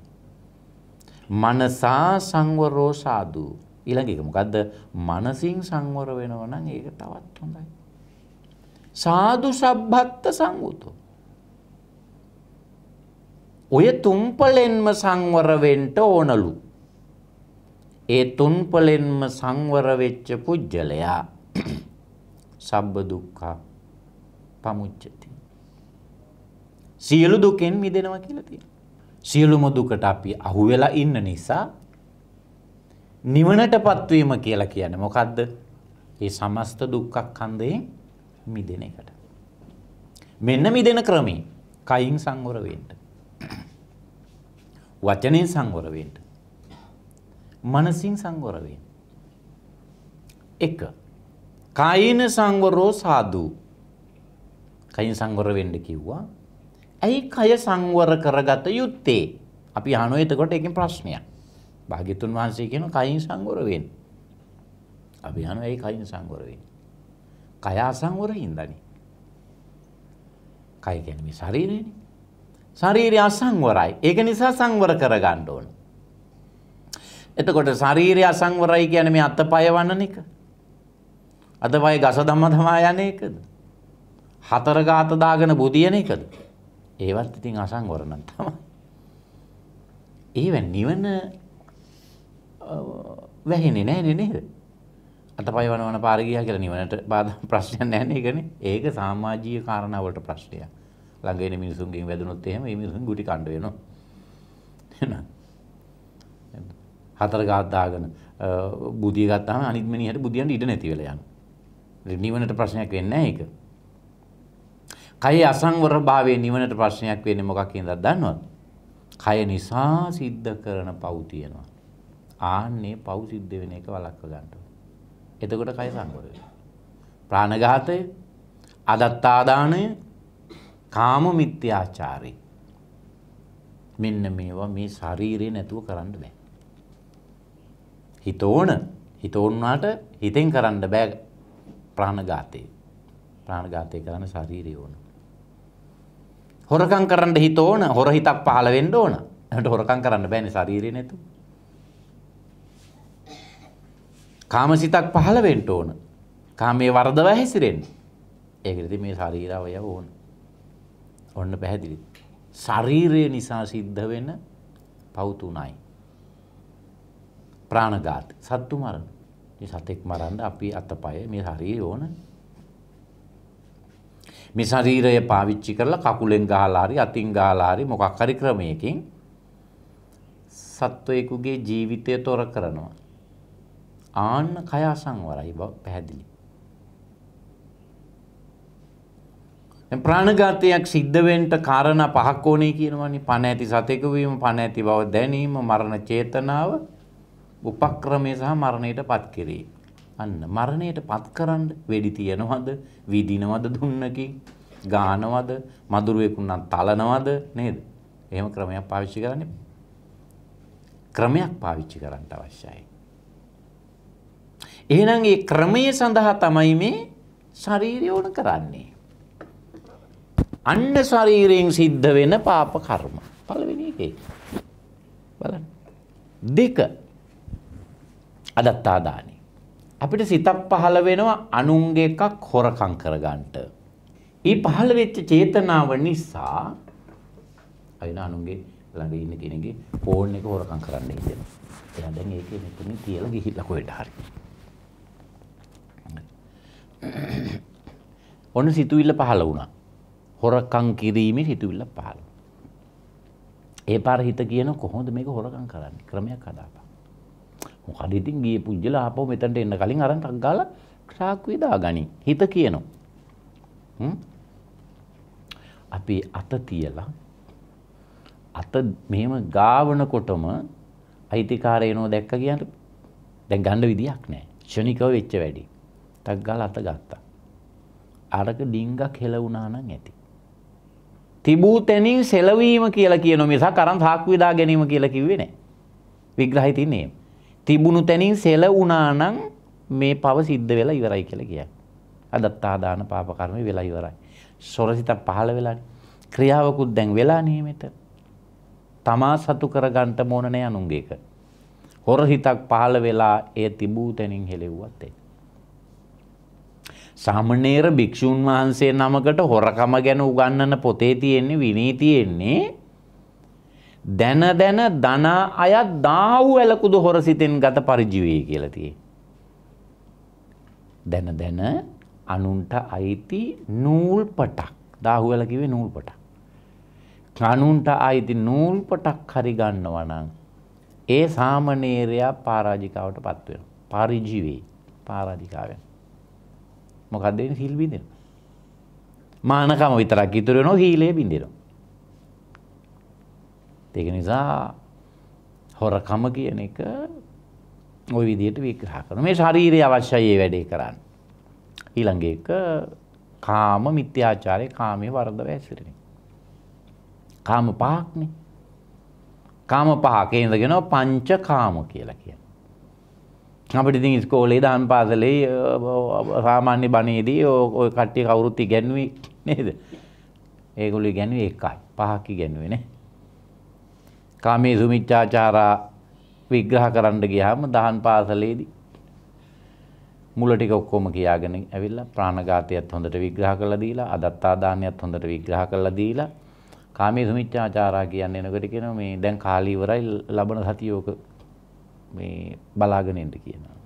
මනසා සංවරෝ සාදු. ඊළඟ එක මොකද්ද? මනසින් සංවර වෙනවා නම් ඒක තවත් හොඳයි. සාදු සබ්බත්ත සංගුතෝ. ඔය තුම්පලෙන්ම සංවර වෙන්න ඕනලු. ඒ තුම්පලෙන්ම සංවර වෙච්ච පුජ්‍යලයා සබ්බ දුක්ඛ පමුච්චති. සියලු දුකෙන් මිදෙනවා කියලා තියෙනවා. සියලුම දුකට අපි අහු වෙලා ඉන්න නිසා නිවනට පත්වීම කියලා කියන්නේ මොකද්ද? මේ සමස්ත දුක්ඛ කන්දේ මිදෙන එකට. මෙන්න මිදෙන ක්‍රමී කයින් සංවර වෙන්න. වචනෙන් සංවර වෙන්න. මනසින් සංවර වෙන්න. එක. කයින සංවරෝ සාදු. කයින් සංවර වෙන්න කිව්වා. ඇයි කය සංවර කරගත යුත්තේ? අපි අහනවා එතකොට ඒකෙන් ප්‍රශ්නයක්. භාග්‍යතුන් වහන්සේ කියන කයින් සංවර වෙන්න. අපි යනවා ඒ කයින් සංවර වෙන්න. කය අසංවරින්දනි. කය කියන්නේ මේ ශරීරයනේ. ශරීරය අසංවරයි. ඒක නිසා සංවර කරගන්න ඕන. එතකොට ශරීරය අසංවරයි කියන්නේ මේ අතපය වනන එක. අතපය ගස ධම්ම තමා යන එකද? හතර ගාත දාගෙන බුදියන එකද? ඒවත් ඉතින් අසංවර නම් තමයි. ඒ නිවන වැහෙන්නේ නෑනේ නේද? අතපය වනවන පාර ගියා කියලා නිවනට බාධා ප්‍රශ්නයක් නෑනේ ඒකනේ. ඒක සමාජීය කාරණා වලට ප්‍රශ්නයක්. ළඟ ඉන්න මිනිසුන්ගෙන් වැදුනොත් එහෙම මේ මිනිසුන් ගුටි කණ්ඩ වෙනවා. එහෙනම් හතර ගාත් දාගෙන බුදිය ගත්තාම අනිත් මිනිහට බුදියන්ට ඉඩ නැති වෙලා යනවා. නිවනට ප්‍රශ්නයක් වෙන්නේ නෑ ඒක. කයේ අසංවර භාවයේ නිවනට ප්‍රශ්නයක් වෙන්නේ මොකක් කියලාද දන්නවද? කය නිසා සිද්ධ කරන පව් තියෙනවා. ආන්නේ පව් සිද්ධ වෙන එක වළක්ව ගන්න එතකොට කය සංවර ප්‍රාණඝාතය, අදත්තාදානය, කාම මිත්‍යාචාරය. මෙන්න මේවා මේ ශරීරේ නැතුව කරන්න බෑ. හිත ඕන, හිත ඕනාට හිතෙන් කරන්න බෑ ප්‍රාණඝාතය. ප්‍රාණඝාතය කරන්න ශරීරය ඕන. හොරකම් කරන්න හිත ඕන, හොර හිතක් පහළ වෙන්න ඕන. එහෙනම් හොරකම් කරන්න බෑනේ ශරීරේ නැතුව. කාමසිතක් පහළ වෙන්න ඕන. කාමයේ වරදව හැසිරෙන්න. ඒකෙදි මේ ශරීරය ඕන. ඔන්න පැහැදිලි. ශරීරය නිසා සිද්ධ වෙන පව් තුනයි. ප්‍රාණඝාත, සත්තු මරණ. මේ සතෙක් මරන්න අපි අතපය මේ ශරීරය ඕන. මේ ශරීරය පාවිච්චි කරලා කකුලෙන් ගහලා හරි අතින් ගහලා හරි මොකක් හරි ක්‍රමයකින් සත්වයෙකුගේ ජීවිතය තොර කරනවා. ආන්න කය අසංවරයි බව පැහැදිලි. දැන් ප්‍රාණඝාතයක් සිද්ධ වෙන්න කාරණා පහක් ඕනේ කියනවනේ පණ ඇති සතෙකු වීම පණ ඇති බව දැනීම මරණ චේතනාව උපක්‍රමයේ සහ මරණයටපත් කෙරේ. අන්න මරණයටපත් කරන්න වෙඩි තියනවද විදිනවද දුන්නකින් ගානවද මදුරුවෙකුනම් තලනවද නේද? එහෙම ක්‍රමයක් පාවිච්චි කරන්නේ. ක්‍රමයක් පාවිච්චි කරන්න අවශ්‍යයි. එහෙනම් ඒ ක්‍රමය සඳහා තමයි මේ ශරීරය ඕන කරන්නේ. අන්න ශරීරයෙන් සිද්ධ වෙන පාප කර්ම. පළවෙනි එකේ. බලන්න. දෙක. අදත්තාදානි. අපිට සිතක් පහළ වෙනවා අනුන්ගේ එකක් හොරකම් කරගන්නට. ඊ පහළ වෙච්ච චේතනාව නිසා අයින අනුන්ගේ ළඟ ඉන්න කෙනෙක්ගේ ෆෝන් එක හොරකම් කරන්න හිතෙනවා. එයා දැන් ඒකේ මෙතනින් කියලා ගිහිල්ලා කොහෙට හරි. ඔන්න සිතුවිල්ල පහළ වුණා. හොරකම් කිරීමේ සිතුවිල්ල පහළ. ඒ පාර හිත කියන කොහොමද මේක හොරකම් කරන්නේ? ක්‍රමයක් හදාපන්. මොකද ඉතින් ගියේ පුජ්‍යලා ආපහු මෙතනට එන්න කලින් අරන් ටක් ගාලා සාක්කුවේ දාගනි. හිත කියනවා. හ්ම්? අපි අත තියලා අත මෙහෙම ගාවනකොටම අයිතිකාරයනෝ දැක්ක කියන්න දැන් ගන්න විදියක් නැහැ. ක්ෂණිකව වෙච්ච වැඩේ. ටක් ගාලා අත ගත්තා. අරක ඩිංගක් හෙල වුණා නම් ඇති. තිබූ තැනින් සෙලවීම කියලා කියන මිසක් අරන් සාක්කු විදා ගැනීම කියලා කිව්වේ නැහැ. විග්‍රහය තින්නේ. තිබුණු තැනින් සෙල වුණා නම් මේ පව සිද්ධ වෙලා ඉවරයි කියලා කියන්නේ. අදත්ත ආදාන පාප කර්ම වෙලා ඉවරයි. සොරසිත පහළ වෙලානේ. ක්‍රියාවකුත් දැන් වෙලා නෙමෙත. තමා සතු කරගන්න මොන නෑ අනුංගේක. හොර හිතක් පහළ වෙලා ඒ තිබූ තැනින් හෙලෙව්වත් ඒක. සාමනේර භික්‍ෂූන් වහන්සේ නමකට හොරකම ගැන උගන්නන පොතේ තියෙන්නේ විනී තියෙන්නේ දැන දැන දනා අයත් දාව් ඇලකුද හොරසිතෙන් ගත පරිජිවේ කියලතිය. දැන දැන අනුන්ට අයිති නූල් පටක් දාහුවලකිවේ නූල් පටක්. කනුන්ට අයිති නූල් පටක් හරිගන්නවනං. ඒ සාමනේරයා පාරාජිකාවට පත්වෙන. පරිජිවේ පාරාජිකාවෙන්. මොකක්ද වෙන්නේ සීල් බින්දෙනවා. මානකම විතරක් ඉතුරු වෙනවා සීලය බින්දෙනවා. ඒක නිසා හොරකම කියන එක ওই විදිහට විග්‍රහ කරනවා. මේ ශාරීරිය අවශ්‍යයි ඒ වැඩේ කරන්න. ඊළඟ එක කාම මිත්‍යාචාරය කාමයේ වරද වැසිරෙන. කාම පහක්නේ. කාම පහක ඉඳගෙන පංච කාම කියලා කියනවා. අපිට ඉතින් ඉස්කෝලේ දහම් පාසලේ සාමාන්‍ය බණේදී ඔය කට්ටිය කවුරුත් ඉගැන්වුවේ නේද? ඒගොල්ලෝ ඉගැන්වුවේ එකයි. පහක් ඉගැන්වුවේ නේ. කාමේ සුමිච්ඡාචාරා විග්‍රහ කරන්න ගියාම දහම් පාසලේදී මුල ටික ඔක්කොම කියාගෙන ඇවිල්ලා ප්‍රාණඝාතයත් හොඳට විග්‍රහ කරලා දීලා අදත්තාදානියත් හොඳට විග්‍රහ කරලා දීලා කාමේ සුමිච්ඡාචාරා කියන්නේ එනකොට කියනවා මේ දැන් කාලී ඉවරයි ලබන සතියෝක මේ බලාගෙන ඉන්න කියනවා.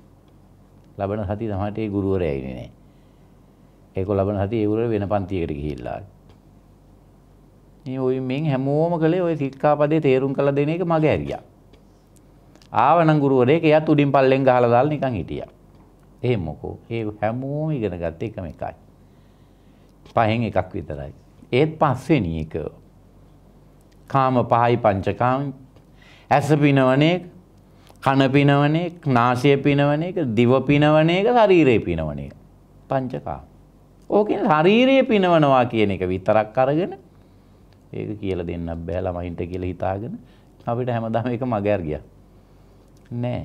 ලබන සති තමයි ඒ ගුරුවරයා ඉන්නේ නැහැ. ඒක ලබන සති ඒ ගුරුවර වෙන පන්තියකට ගිහිල්ලා. මේ ওই මෙන් හැමෝම කලේ ওই සික්කාපදේ තේරුම් කළ දෙන එක මගේ ඇරියා. ආවනම් ගුරුවරයෙක් එයාත් උඩින් පල්ලෙන් ගහලා දාලා නිකන් හිටියා. එහෙම මොකෝ. ඒ හැමෝම ඉගෙන ගත්ත එකම එකයි. පහෙන් එකක් විතරයි. ඒත් පස්වෙනි එක කාම පහයි පංචකාම ඇස පිනවන එක කන පිනවන එක, නාසය පිනවන එක, දිව පිනවන එක, ශරීරය පිනවන එක. පංචකා. ඕකෙන් ශරීරය පිනවනවා කියන එක විතරක් අරගෙන ඒක කියලා දෙන්න බෑ ළමයින්ට කියලා හිතාගෙන අපිට හැමදාම ඒක මගහැර ගියා. නෑ.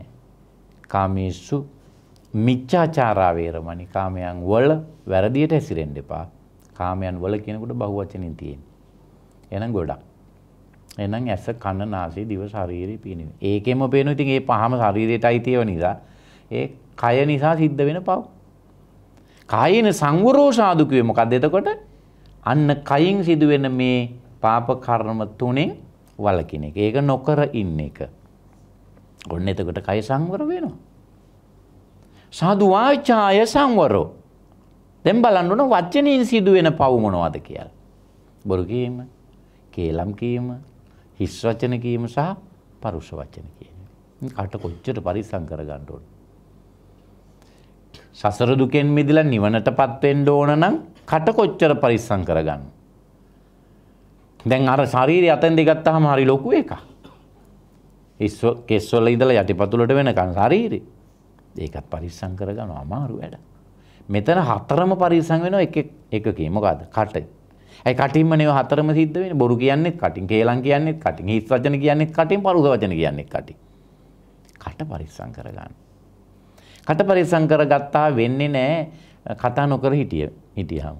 කාමීසු මිච්ඡාචාරා වේරමණී කාමයන් වල වැරදියට හැසිරෙන්න එපා. කාමයන් වල කියනකොට බහුවචනින් තියෙන. එහෙනම් ගොඩක් එහෙනම් ඇස කන නාසය දිව ශරීරය පිනවීම. ඒකෙම පේනවා ඉතින් ඒ පහම ශරීරයටයි තියෙව නිසා ඒ කය නිසා සිද්ධ වෙන පව්. කායේන සංවරෝ සාදු කිව්වේ මොකද්ද එතකොට? අන්න කයින් සිදුවෙන මේ පාප කර්ම තුනෙන් වළකින එක. ඒක නොකර ඉන්න එක. ඔන්න එතකොට කය සංවර වෙනවා. සාදු වාචාය සංවරෝ. දැන් බලන්න ඕන වචනින් සිදුවෙන පව් මොනවද කියලා. බොරු කීම, කේලම් කීම, හිස් වචන කීම සහ පරුෂ වචන කියන කට කොච්චර පරිස්සම් කරගන්න ඕන. සසර දුකෙන් මිදලා නිවනටපත් වෙන්න ඕන නම් කට කොච්චර පරිස්සම් කරගන්න. දැන් අර ශරීරය අතෙන් දෙගත්තාම හරි ලොකු එකක්. හිස් කෙස් වල ඉඳලා යටිපතුලට වෙනකන් ශරීරේ. ඒකත් පරිස්සම් කරගන්න අමාරු වැඩ. මෙතන හතරම පරිස්සම් වෙනවා එක එකකේ මොකද්ද? කටේ ඇයි කටින්ම නේ හතරම සිද්ධ වෙන්නේ බොරු කියන්නේත් කටින් කේලම් කියන්නේත් කටින් හිස් වචන කියන්නේත් කටින් පරුස වචන කියන්නේත් කටින් කට පරිස්සම් කරගන්න කට පරිස්සම් කරගත්තා වෙන්නේ නැහැ කතා නොකර හිටිය හිටියම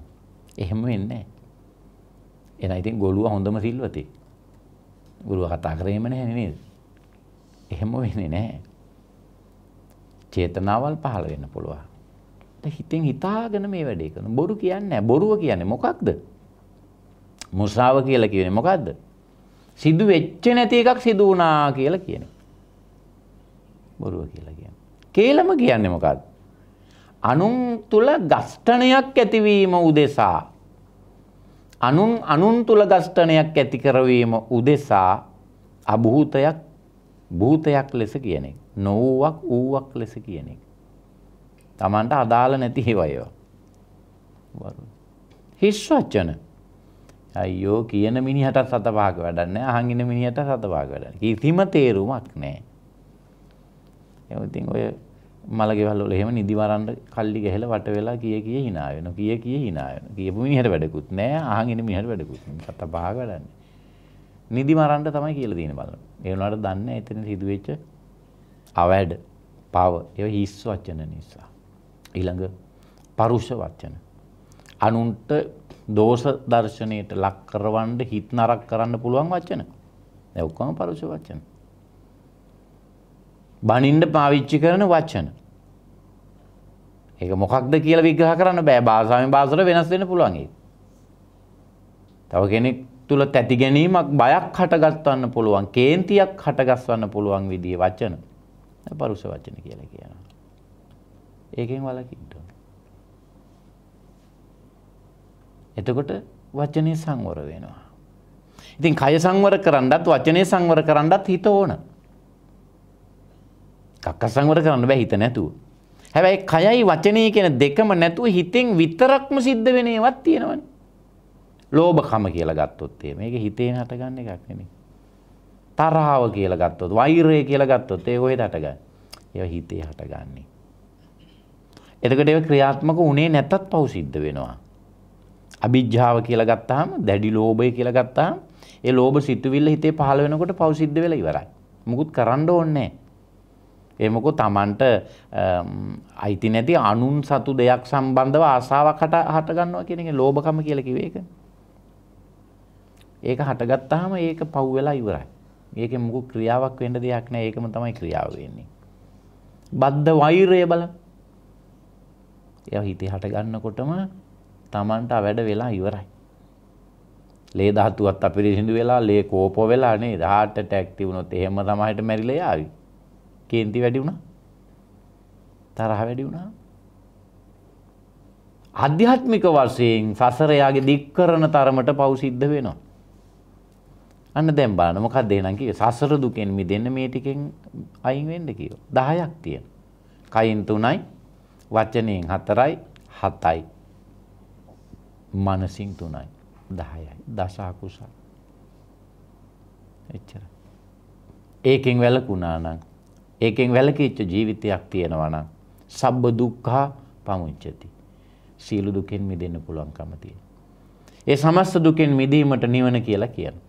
එහෙම වෙන්නේ නැහැ එහෙනම් ඉතින් ගොළුවා හොඳම සිල්වතේ ගොළුවා කතා කරේම නැහැ නේද එහෙම වෙන්නේ නැහැ චේතනාවල් පහළ වෙන්න පුළුවන් හිතෙන් හිතාගෙන මේ වැඩේ කරන බොරු කියන්නේ බොරුව කියන්නේ මොකක්ද මුසාව කියලා කියන්නේ මොකද්ද? සිදු වෙච්ච නැති එකක් සිදු වුණා කියලා කියන්නේ. බොරුව කියලා කියන්නේ. කේලම කියන්නේ මොකද්ද? අනුන් තුල ගස්ඨණයක් ඇතිවීම උදෙසා අනුන් අනුන් තුල ගස්ඨණයක් ඇති කරවීම උදෙසා අභූතයක් භූතයක් ලෙස කියන එක. නොවුවක් ඌවක් ලෙස කියන එක. Tamanට අදාළ නැති ඒවා ඒවා. හිස් වචන අයියෝ කියන මිනිහට සත පහක වැඩක් නැහැ. අහන් ඉන්න මිනිහට සත පහක වැඩක්. කිසිම තේරුමක් නැහැ. එහෙනම් ඉතින් ඔය මල ගෙවල් වල එහෙම නිදි වරන්න කල්ලි ගහලා වට වෙලා කිය කිය hina වෙනවා. කිය කිය hina වෙනවා. කියපු මිනිහට වැඩකුත් නැහැ. අහන් ඉන්න මිනිහට වැඩකුත් නැහැ. සත පහක වැඩක් නැහැ. නිදි මරන්න තමයි කියලා තියෙන බලන්න. ඒ වුණාට දන්නේ එතන සිදුවෙච්ච අවැඩ, පව, ඒව හිස් වචන නිසා. ඊළඟ පරුෂ වචන. අනුන්ට දෝෂ දර්ශනයට ලක් කරවන්න හිත නරක කරන්න පුළුවන් වචන. දැන් ඔක්කොම පරුෂ වචන. බනින්න පාවිච්චි කරන වචන. ඒක මොකක්ද කියලා විග්‍රහ කරන්න බෑ. භාෂාවෙන් භාෂාවට වෙනස් වෙන්න පුළුවන් ඒක. තව කෙනෙක් තුල තැති ගැනීමක් බයක් හටගස්වන්න පුළුවන්, කේන්තියක් හටගස්වන්න පුළුවන් විදිහේ වචන. පරුෂ වචන කියලා කියනවා. ඒකෙන් වලකින්න. එතකොට වචනය සංවර වෙනවා. ඉතින් කය සංවර කරන්නත් වචනය සංවර කරන්නත් හිත ඕන. කක්ක සංවර කරන්න බෑ හිත නැතුව. හැබැයි කයයි වචනය කියන දෙකම නැතුව හිතෙන් විතරක්ම සිද්ධ වෙන ඒවත් තියෙනවනේ. ලෝභකම කියලා ගත්තොත් ඒ මේක හිතේ හටගන්න එකක් නෙමෙයි. තරහව කියලා ගත්තොත් වෛරය කියලා ගත්තොත් ඒ කොහෙද හටගන්නේ? ඒවා හිතේ හටගන්නේ. එතකොට ඒවා ක්‍රියාත්මක උනේ නැත්තත් පව් සිද්ධ වෙනවා. අභිජ්ජාව කියලා ගත්තාම දැඩි ලෝභය කියලා ගත්තාම ඒ ලෝභ සිතුවිල්ල හිතේ පහළ වෙනකොට පව් සිද්ධ වෙලා ඉවරයි. මුකුත් කරන්න ඕනේ ඒ මොකෝ Tamanට අයිති නැති අනුන් සතු දෙයක් සම්බන්ධව ආසාවක් හට හට ගන්නවා කියන එක ලෝභකම කියලා කිව්වේ ඒක. ඒක හටගත්තාම ඒක පව් වෙලා ඉවරයි. ඒකෙන් මොකු ක්‍රියාවක් වෙන්න දෙයක් නැහැ. ඒකම තමයි ක්‍රියාව වෙන්නේ. බද්ධ වෛරය බලන්න. ඒවා හිතේ හට ගන්නකොටම Tamanට වැඩ වෙලා ඉවරයි. ලේ ධාතුවත් අපිරිසිදු වෙලා ලේ කෝප වෙලා නේද? heart attack තිබුණොත් එහෙම තමයි හිට මැරිලා යාවි. කේන්ති වැඩි වුණා. තරහ වැඩි වුණා. අධ්‍යාත්මික වශයෙන් සසර යාගේ දික් කරන තරමට පව් සිද්ධ වෙනවා. අන්න දැන් බලන්න මොකක්ද එහෙනම් කියේ සසර දුකෙන් මිදෙන්න මේ ටිකෙන් අයින් වෙන්න කියෝ. 10ක් තියෙනවා. කයින් 3යි, වචනෙන් 4යි, 7යි. මනසින් තුනයි දහයයි දසාකුසල් එච්චර ඒකෙන් වැලකුණානං ඒකෙන් වැලකීච්ච ජීවිතයක් තියෙනවනම් සබ්බ දුක්ඛා පමුච්චති සීලු දුකෙන් මිදෙන්න පුළුවන්කම තියෙන. ඒ සමස්ත දුකෙන් මිදීමට නිවන කියලා කියනවා.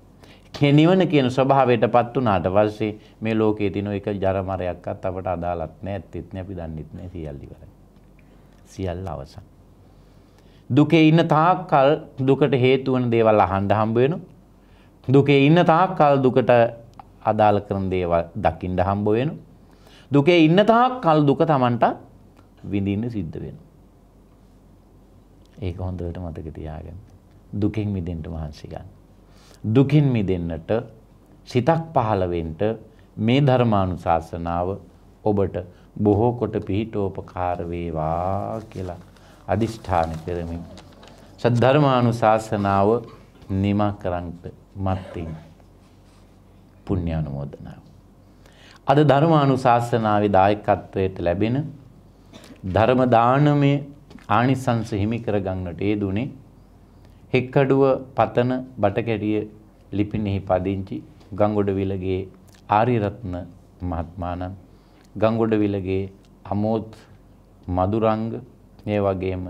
මේ නිවන කියන ස්වභාවයටපත් වුණාට පස්සේ මේ ලෝකයේ තියෙන එක ජරමරයක්වත් අපට අදාළත් නැහැ ඇත්තෙත් නැහැ අපි දන්නෙත් නැහැ සියල්ල ඉවරයි. සියල්ල අවසන්. දුකේ ඉන්න තාක්කල් දුකට හේතු වෙන දේවල් අහන්න හම්බ වෙනවා. දුකේ ඉන්න තාක්කල් දුකට අදාළ කරන දේවල් දකින්න හම්බ වෙනවා. දුකේ ඉන්න තාක්කල් දුක Tamanට විඳින්න සිද්ධ වෙනවා. ඒක හොඳට මතක තියාගන්න. දුකෙන් මිදෙන්න මහන්සි ගන්න. දුකින් මිදෙන්නට සිතක් පහළ වෙන්න මේ ධර්මානුශාසනාව ඔබට බොහෝ කොට පිහිටෝපකාර වේවා කියලා අදිෂ්ඨාන කරමින් සද්ධර්මානුශාසනාව නිමා කරන්නට මත්තින් පුණ්‍යානුමෝදනාව. අද ධර්මානුශාසනාවේ දායකත්වයට ලැබෙන ධර්ම දානමේ ආනිසංස හිමි කරගන්නට යෙදුනේ හෙක්කඩුව පතන බටකැඩිය ලිපිනෙහි පදිංචි ගංගොඩවිලගේ ආරිරත්න මහත්මාණන් ගංගොඩවිලගේ අමෝත් මදුරංග ඒ වගේම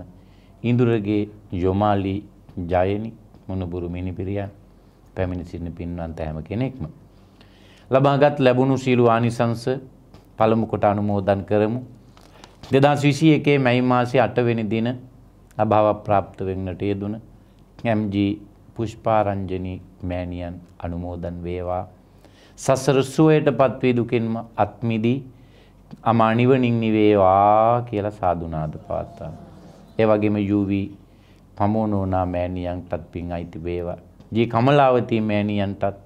ඉඳුරගේ යොමාලි ජයනි මොනබුරු මිනිපිරියා පැමිණ සිටින පින්වන්ත හැම කෙනෙක්ම ලබාගත් ලැබුණු සීලු ආනිසංස පළමු කොට අනුමෝදන් කරමු දෙදස් විසි එකේ මැයි මාසේ අටවෙනි දින අභාව ප්‍රාප්ත වෙන්නට යෙදුන MG පුෂ්පාරංජනී මෑණියන් අනුමෝදන් වේවා සසර සුවයට පත්වී දුකින්ම අත්මිදී අමා නිවනින් නිවේවා කියලා සාදුනාද පාත්තා. ඒ වගේම යූවි පමෝනෝනා මෑණියන්ටත් පින් අයිති වේවා. ජී කමලාවති මෑණියන්ටත්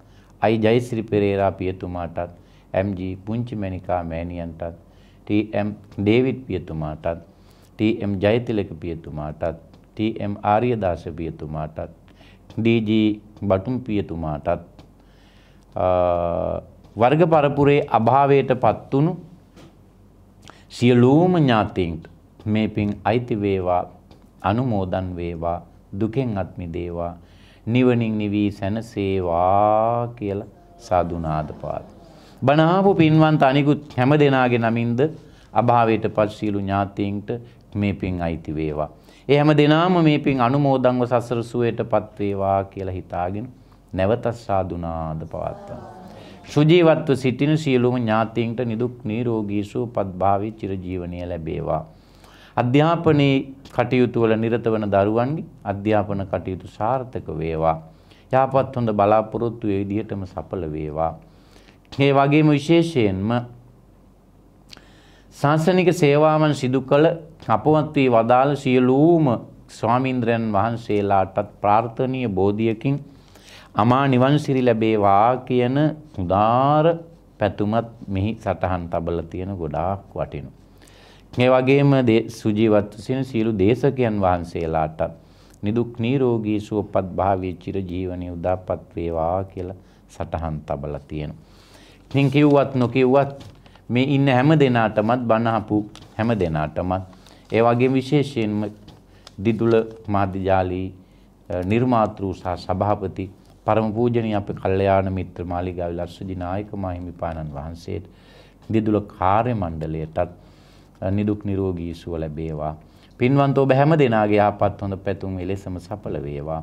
අයි ජයශ්‍රී පෙරේරා පියතුමාටත් එම්.ජී. පුංචි මණිකා මෑණියන්ටත් ටී.එම්. ඩේවිඩ් පියතුමාටත් ටී.එම්. ජයතිලක පියතුමාටත් ටී.එම්. ආර්යදාස පියතුමාටත් ඩී.ජී. බටුම් පියතුමාටත් වර්ග පරපුරේ අභාවයට පත්තුණු සියලූම ඥාතීන්ට මේ පින් අයිති වේවා අනුමෝදන් වේවා දුකෙන් අත් මිදේවා නිවනින් නිවි සැනසේවා කියලා සාදු නාද පාද බණාපු පින්වන්ත අනිකුත් හැම දෙනාගේ නමින්ද අභාවයට පත් සීලු ඥාතීන්ට මේ පින් අයිති වේවා. ඒ හැම දෙනාම මේ පින් අනුමෝදන්ව සසර සුවයට පත් වේවා කියලා හිතාගෙන නැවත සාදුනාද පවත්වනවා. සුජීවත්ව සිටින සියලුම ඥාතීන්ට නිදුක් නිරෝගී සුවපත් භාවී චිරජීවනය ලැබේවා. අධ්‍යාපනයේ කටයුතු වල නිරත වන දරුවන්ගේ අධ්‍යාපන කටයුතු සාර්ථක වේවා. යහපත් හොඳ බලාපොරොත්තු ඒ විදිහටම සඵල වේවා. ඒ වගේම විශේෂයෙන්ම ශාසනික සේවාවන් සිදු කළ අපවත් වී වදාළ සියලුම ස්වාමීන්ද්‍රයන් වහන්සේලාටත් ප්‍රාර්ථනීය බෝධියකින් අමා නිවන් සිරි ලැබේවා කියන උදාර පැතුමත් මෙහි සටහන් තබල තියෙන ගොඩාක් වටිනු. ඒ වගේම සුජීවත් සින සියලු දේශකයන් වහන්සේලාට නිදුක් නිරෝගී සුවපත් භාවී චිර ජීවනයේ උදාපත් වේවා කියලා සටහන් තබලා තියෙනවා. ඉතින් කිව්වත් නොකිව්වත් මේ ඉන්න හැම දෙනාටමත් බනහපු හැම දෙනාටමත් ඒ වගේම විශේෂයෙන්ම දිදුල මාධ්‍යාලී නිර්මාතෘ සහ සභාපති පරම පූජනීය අපේ කල්යාණ මිත්‍ර මාලිගාව ලස්සජි නායක මහිමිපාණන් වහන්සේට දිදුල කාර්ය මණ්ඩලයටත් නිදුක් නිරෝගී සුව ලැබේවා. පින්වන්ත ඔබ හැම දෙනාගේ ආපත් හොඳ පැතුම් එලෙසම සඵල වේවා.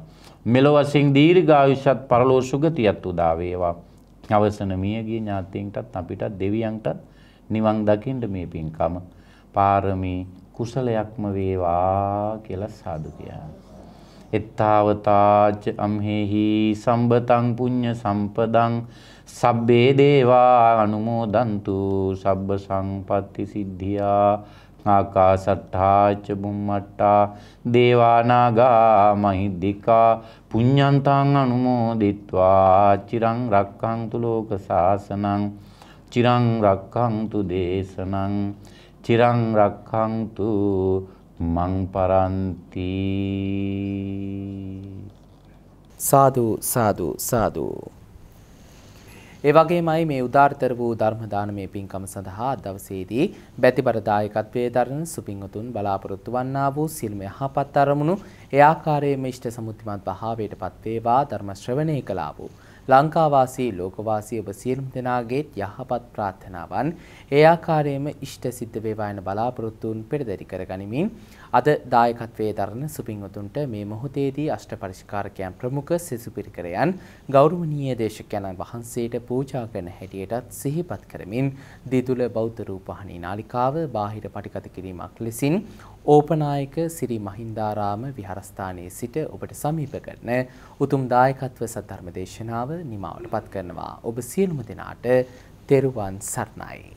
මෙලොව වශයෙන් දීර්ඝායුෂත් පරලෝ සුගතියත් උදා වේවා. අවසන මියගිය ඥාතීන්ටත් අපිටත් දෙවියන්ටත් නිවන් දකින්න මේ පින්කම පාරමී කුසලයක්ම වේවා කියලා සාදු කියනවා. එත්තාවතාච අම්හෙහි සම්බතං පුඤ්ඤ සම්පදං සබ්බේ දේවා අනුමෝදන්තු සබ්බ සංපatti සිද්ධියා ආකාසට්ඨාච බුම්මට්ටා දේවානාගා මහිද්దికා පුඤ්ඤන්තං අනුමෝදිත්වා චිරං රක්ඛන්තු ලෝක සාසනං චිරං රක්ඛන්තු දේශනං චිරං රක්ඛන්තු මං පරන්ති සාදු සාදු සාදු ඒ වගේමයි මේ උදාර්ථර වූ ධර්ම දානමය පින්කම සඳහා දවසේදී බැතිබර දායකත්වයේ දරන සුපින්වතුන් බලාපොරොත්තු වන්නා වූ සිල්ම යහපත් අරමුණු ඒ ආකාරයේ මිෂ්ඨ සමුත්තිමත් භාවයට පත් වේවා ධර්ම ශ්‍රවණය කළා වූ ලංකාවාසී ලෝකවාසී ඔබ සියලුම දෙනාගේත් යහපත් ප්‍රාර්ථනාවන් ඒ ආකාරයෙන්ම ඉෂ්ට සිද්ධ වේවා යන බලාපොරොත්තුන් පෙරදරි කරගනිමින් අද දායකත්වයේ දරන සුපින්වතුන්ට මේ මොහොතේදී අෂ්ට පරිශකාරකයන් ප්‍රමුඛ සෙසු පිරිකරයන් ගෞරවනීය දේශකයන්න් වහන්සේට පූජා කරන හැටියටත් සිහිපත් කරමින් දිදුල බෞද්ධ රූපවාහිනී නාලිකාව බාහිර පටිගත කිරීමක් ලෙසින් ඕපනායක සිරි මහින්දාරාම විහාරස්ථානයේ සිට ඔබට සමීප කරන උතුම් දායකත්ව සද්ධර්ම දේශනාව නිමාවට පත් කරනවා. ඔබ සියලුම දෙනාට තෙරුවන් සරණයි.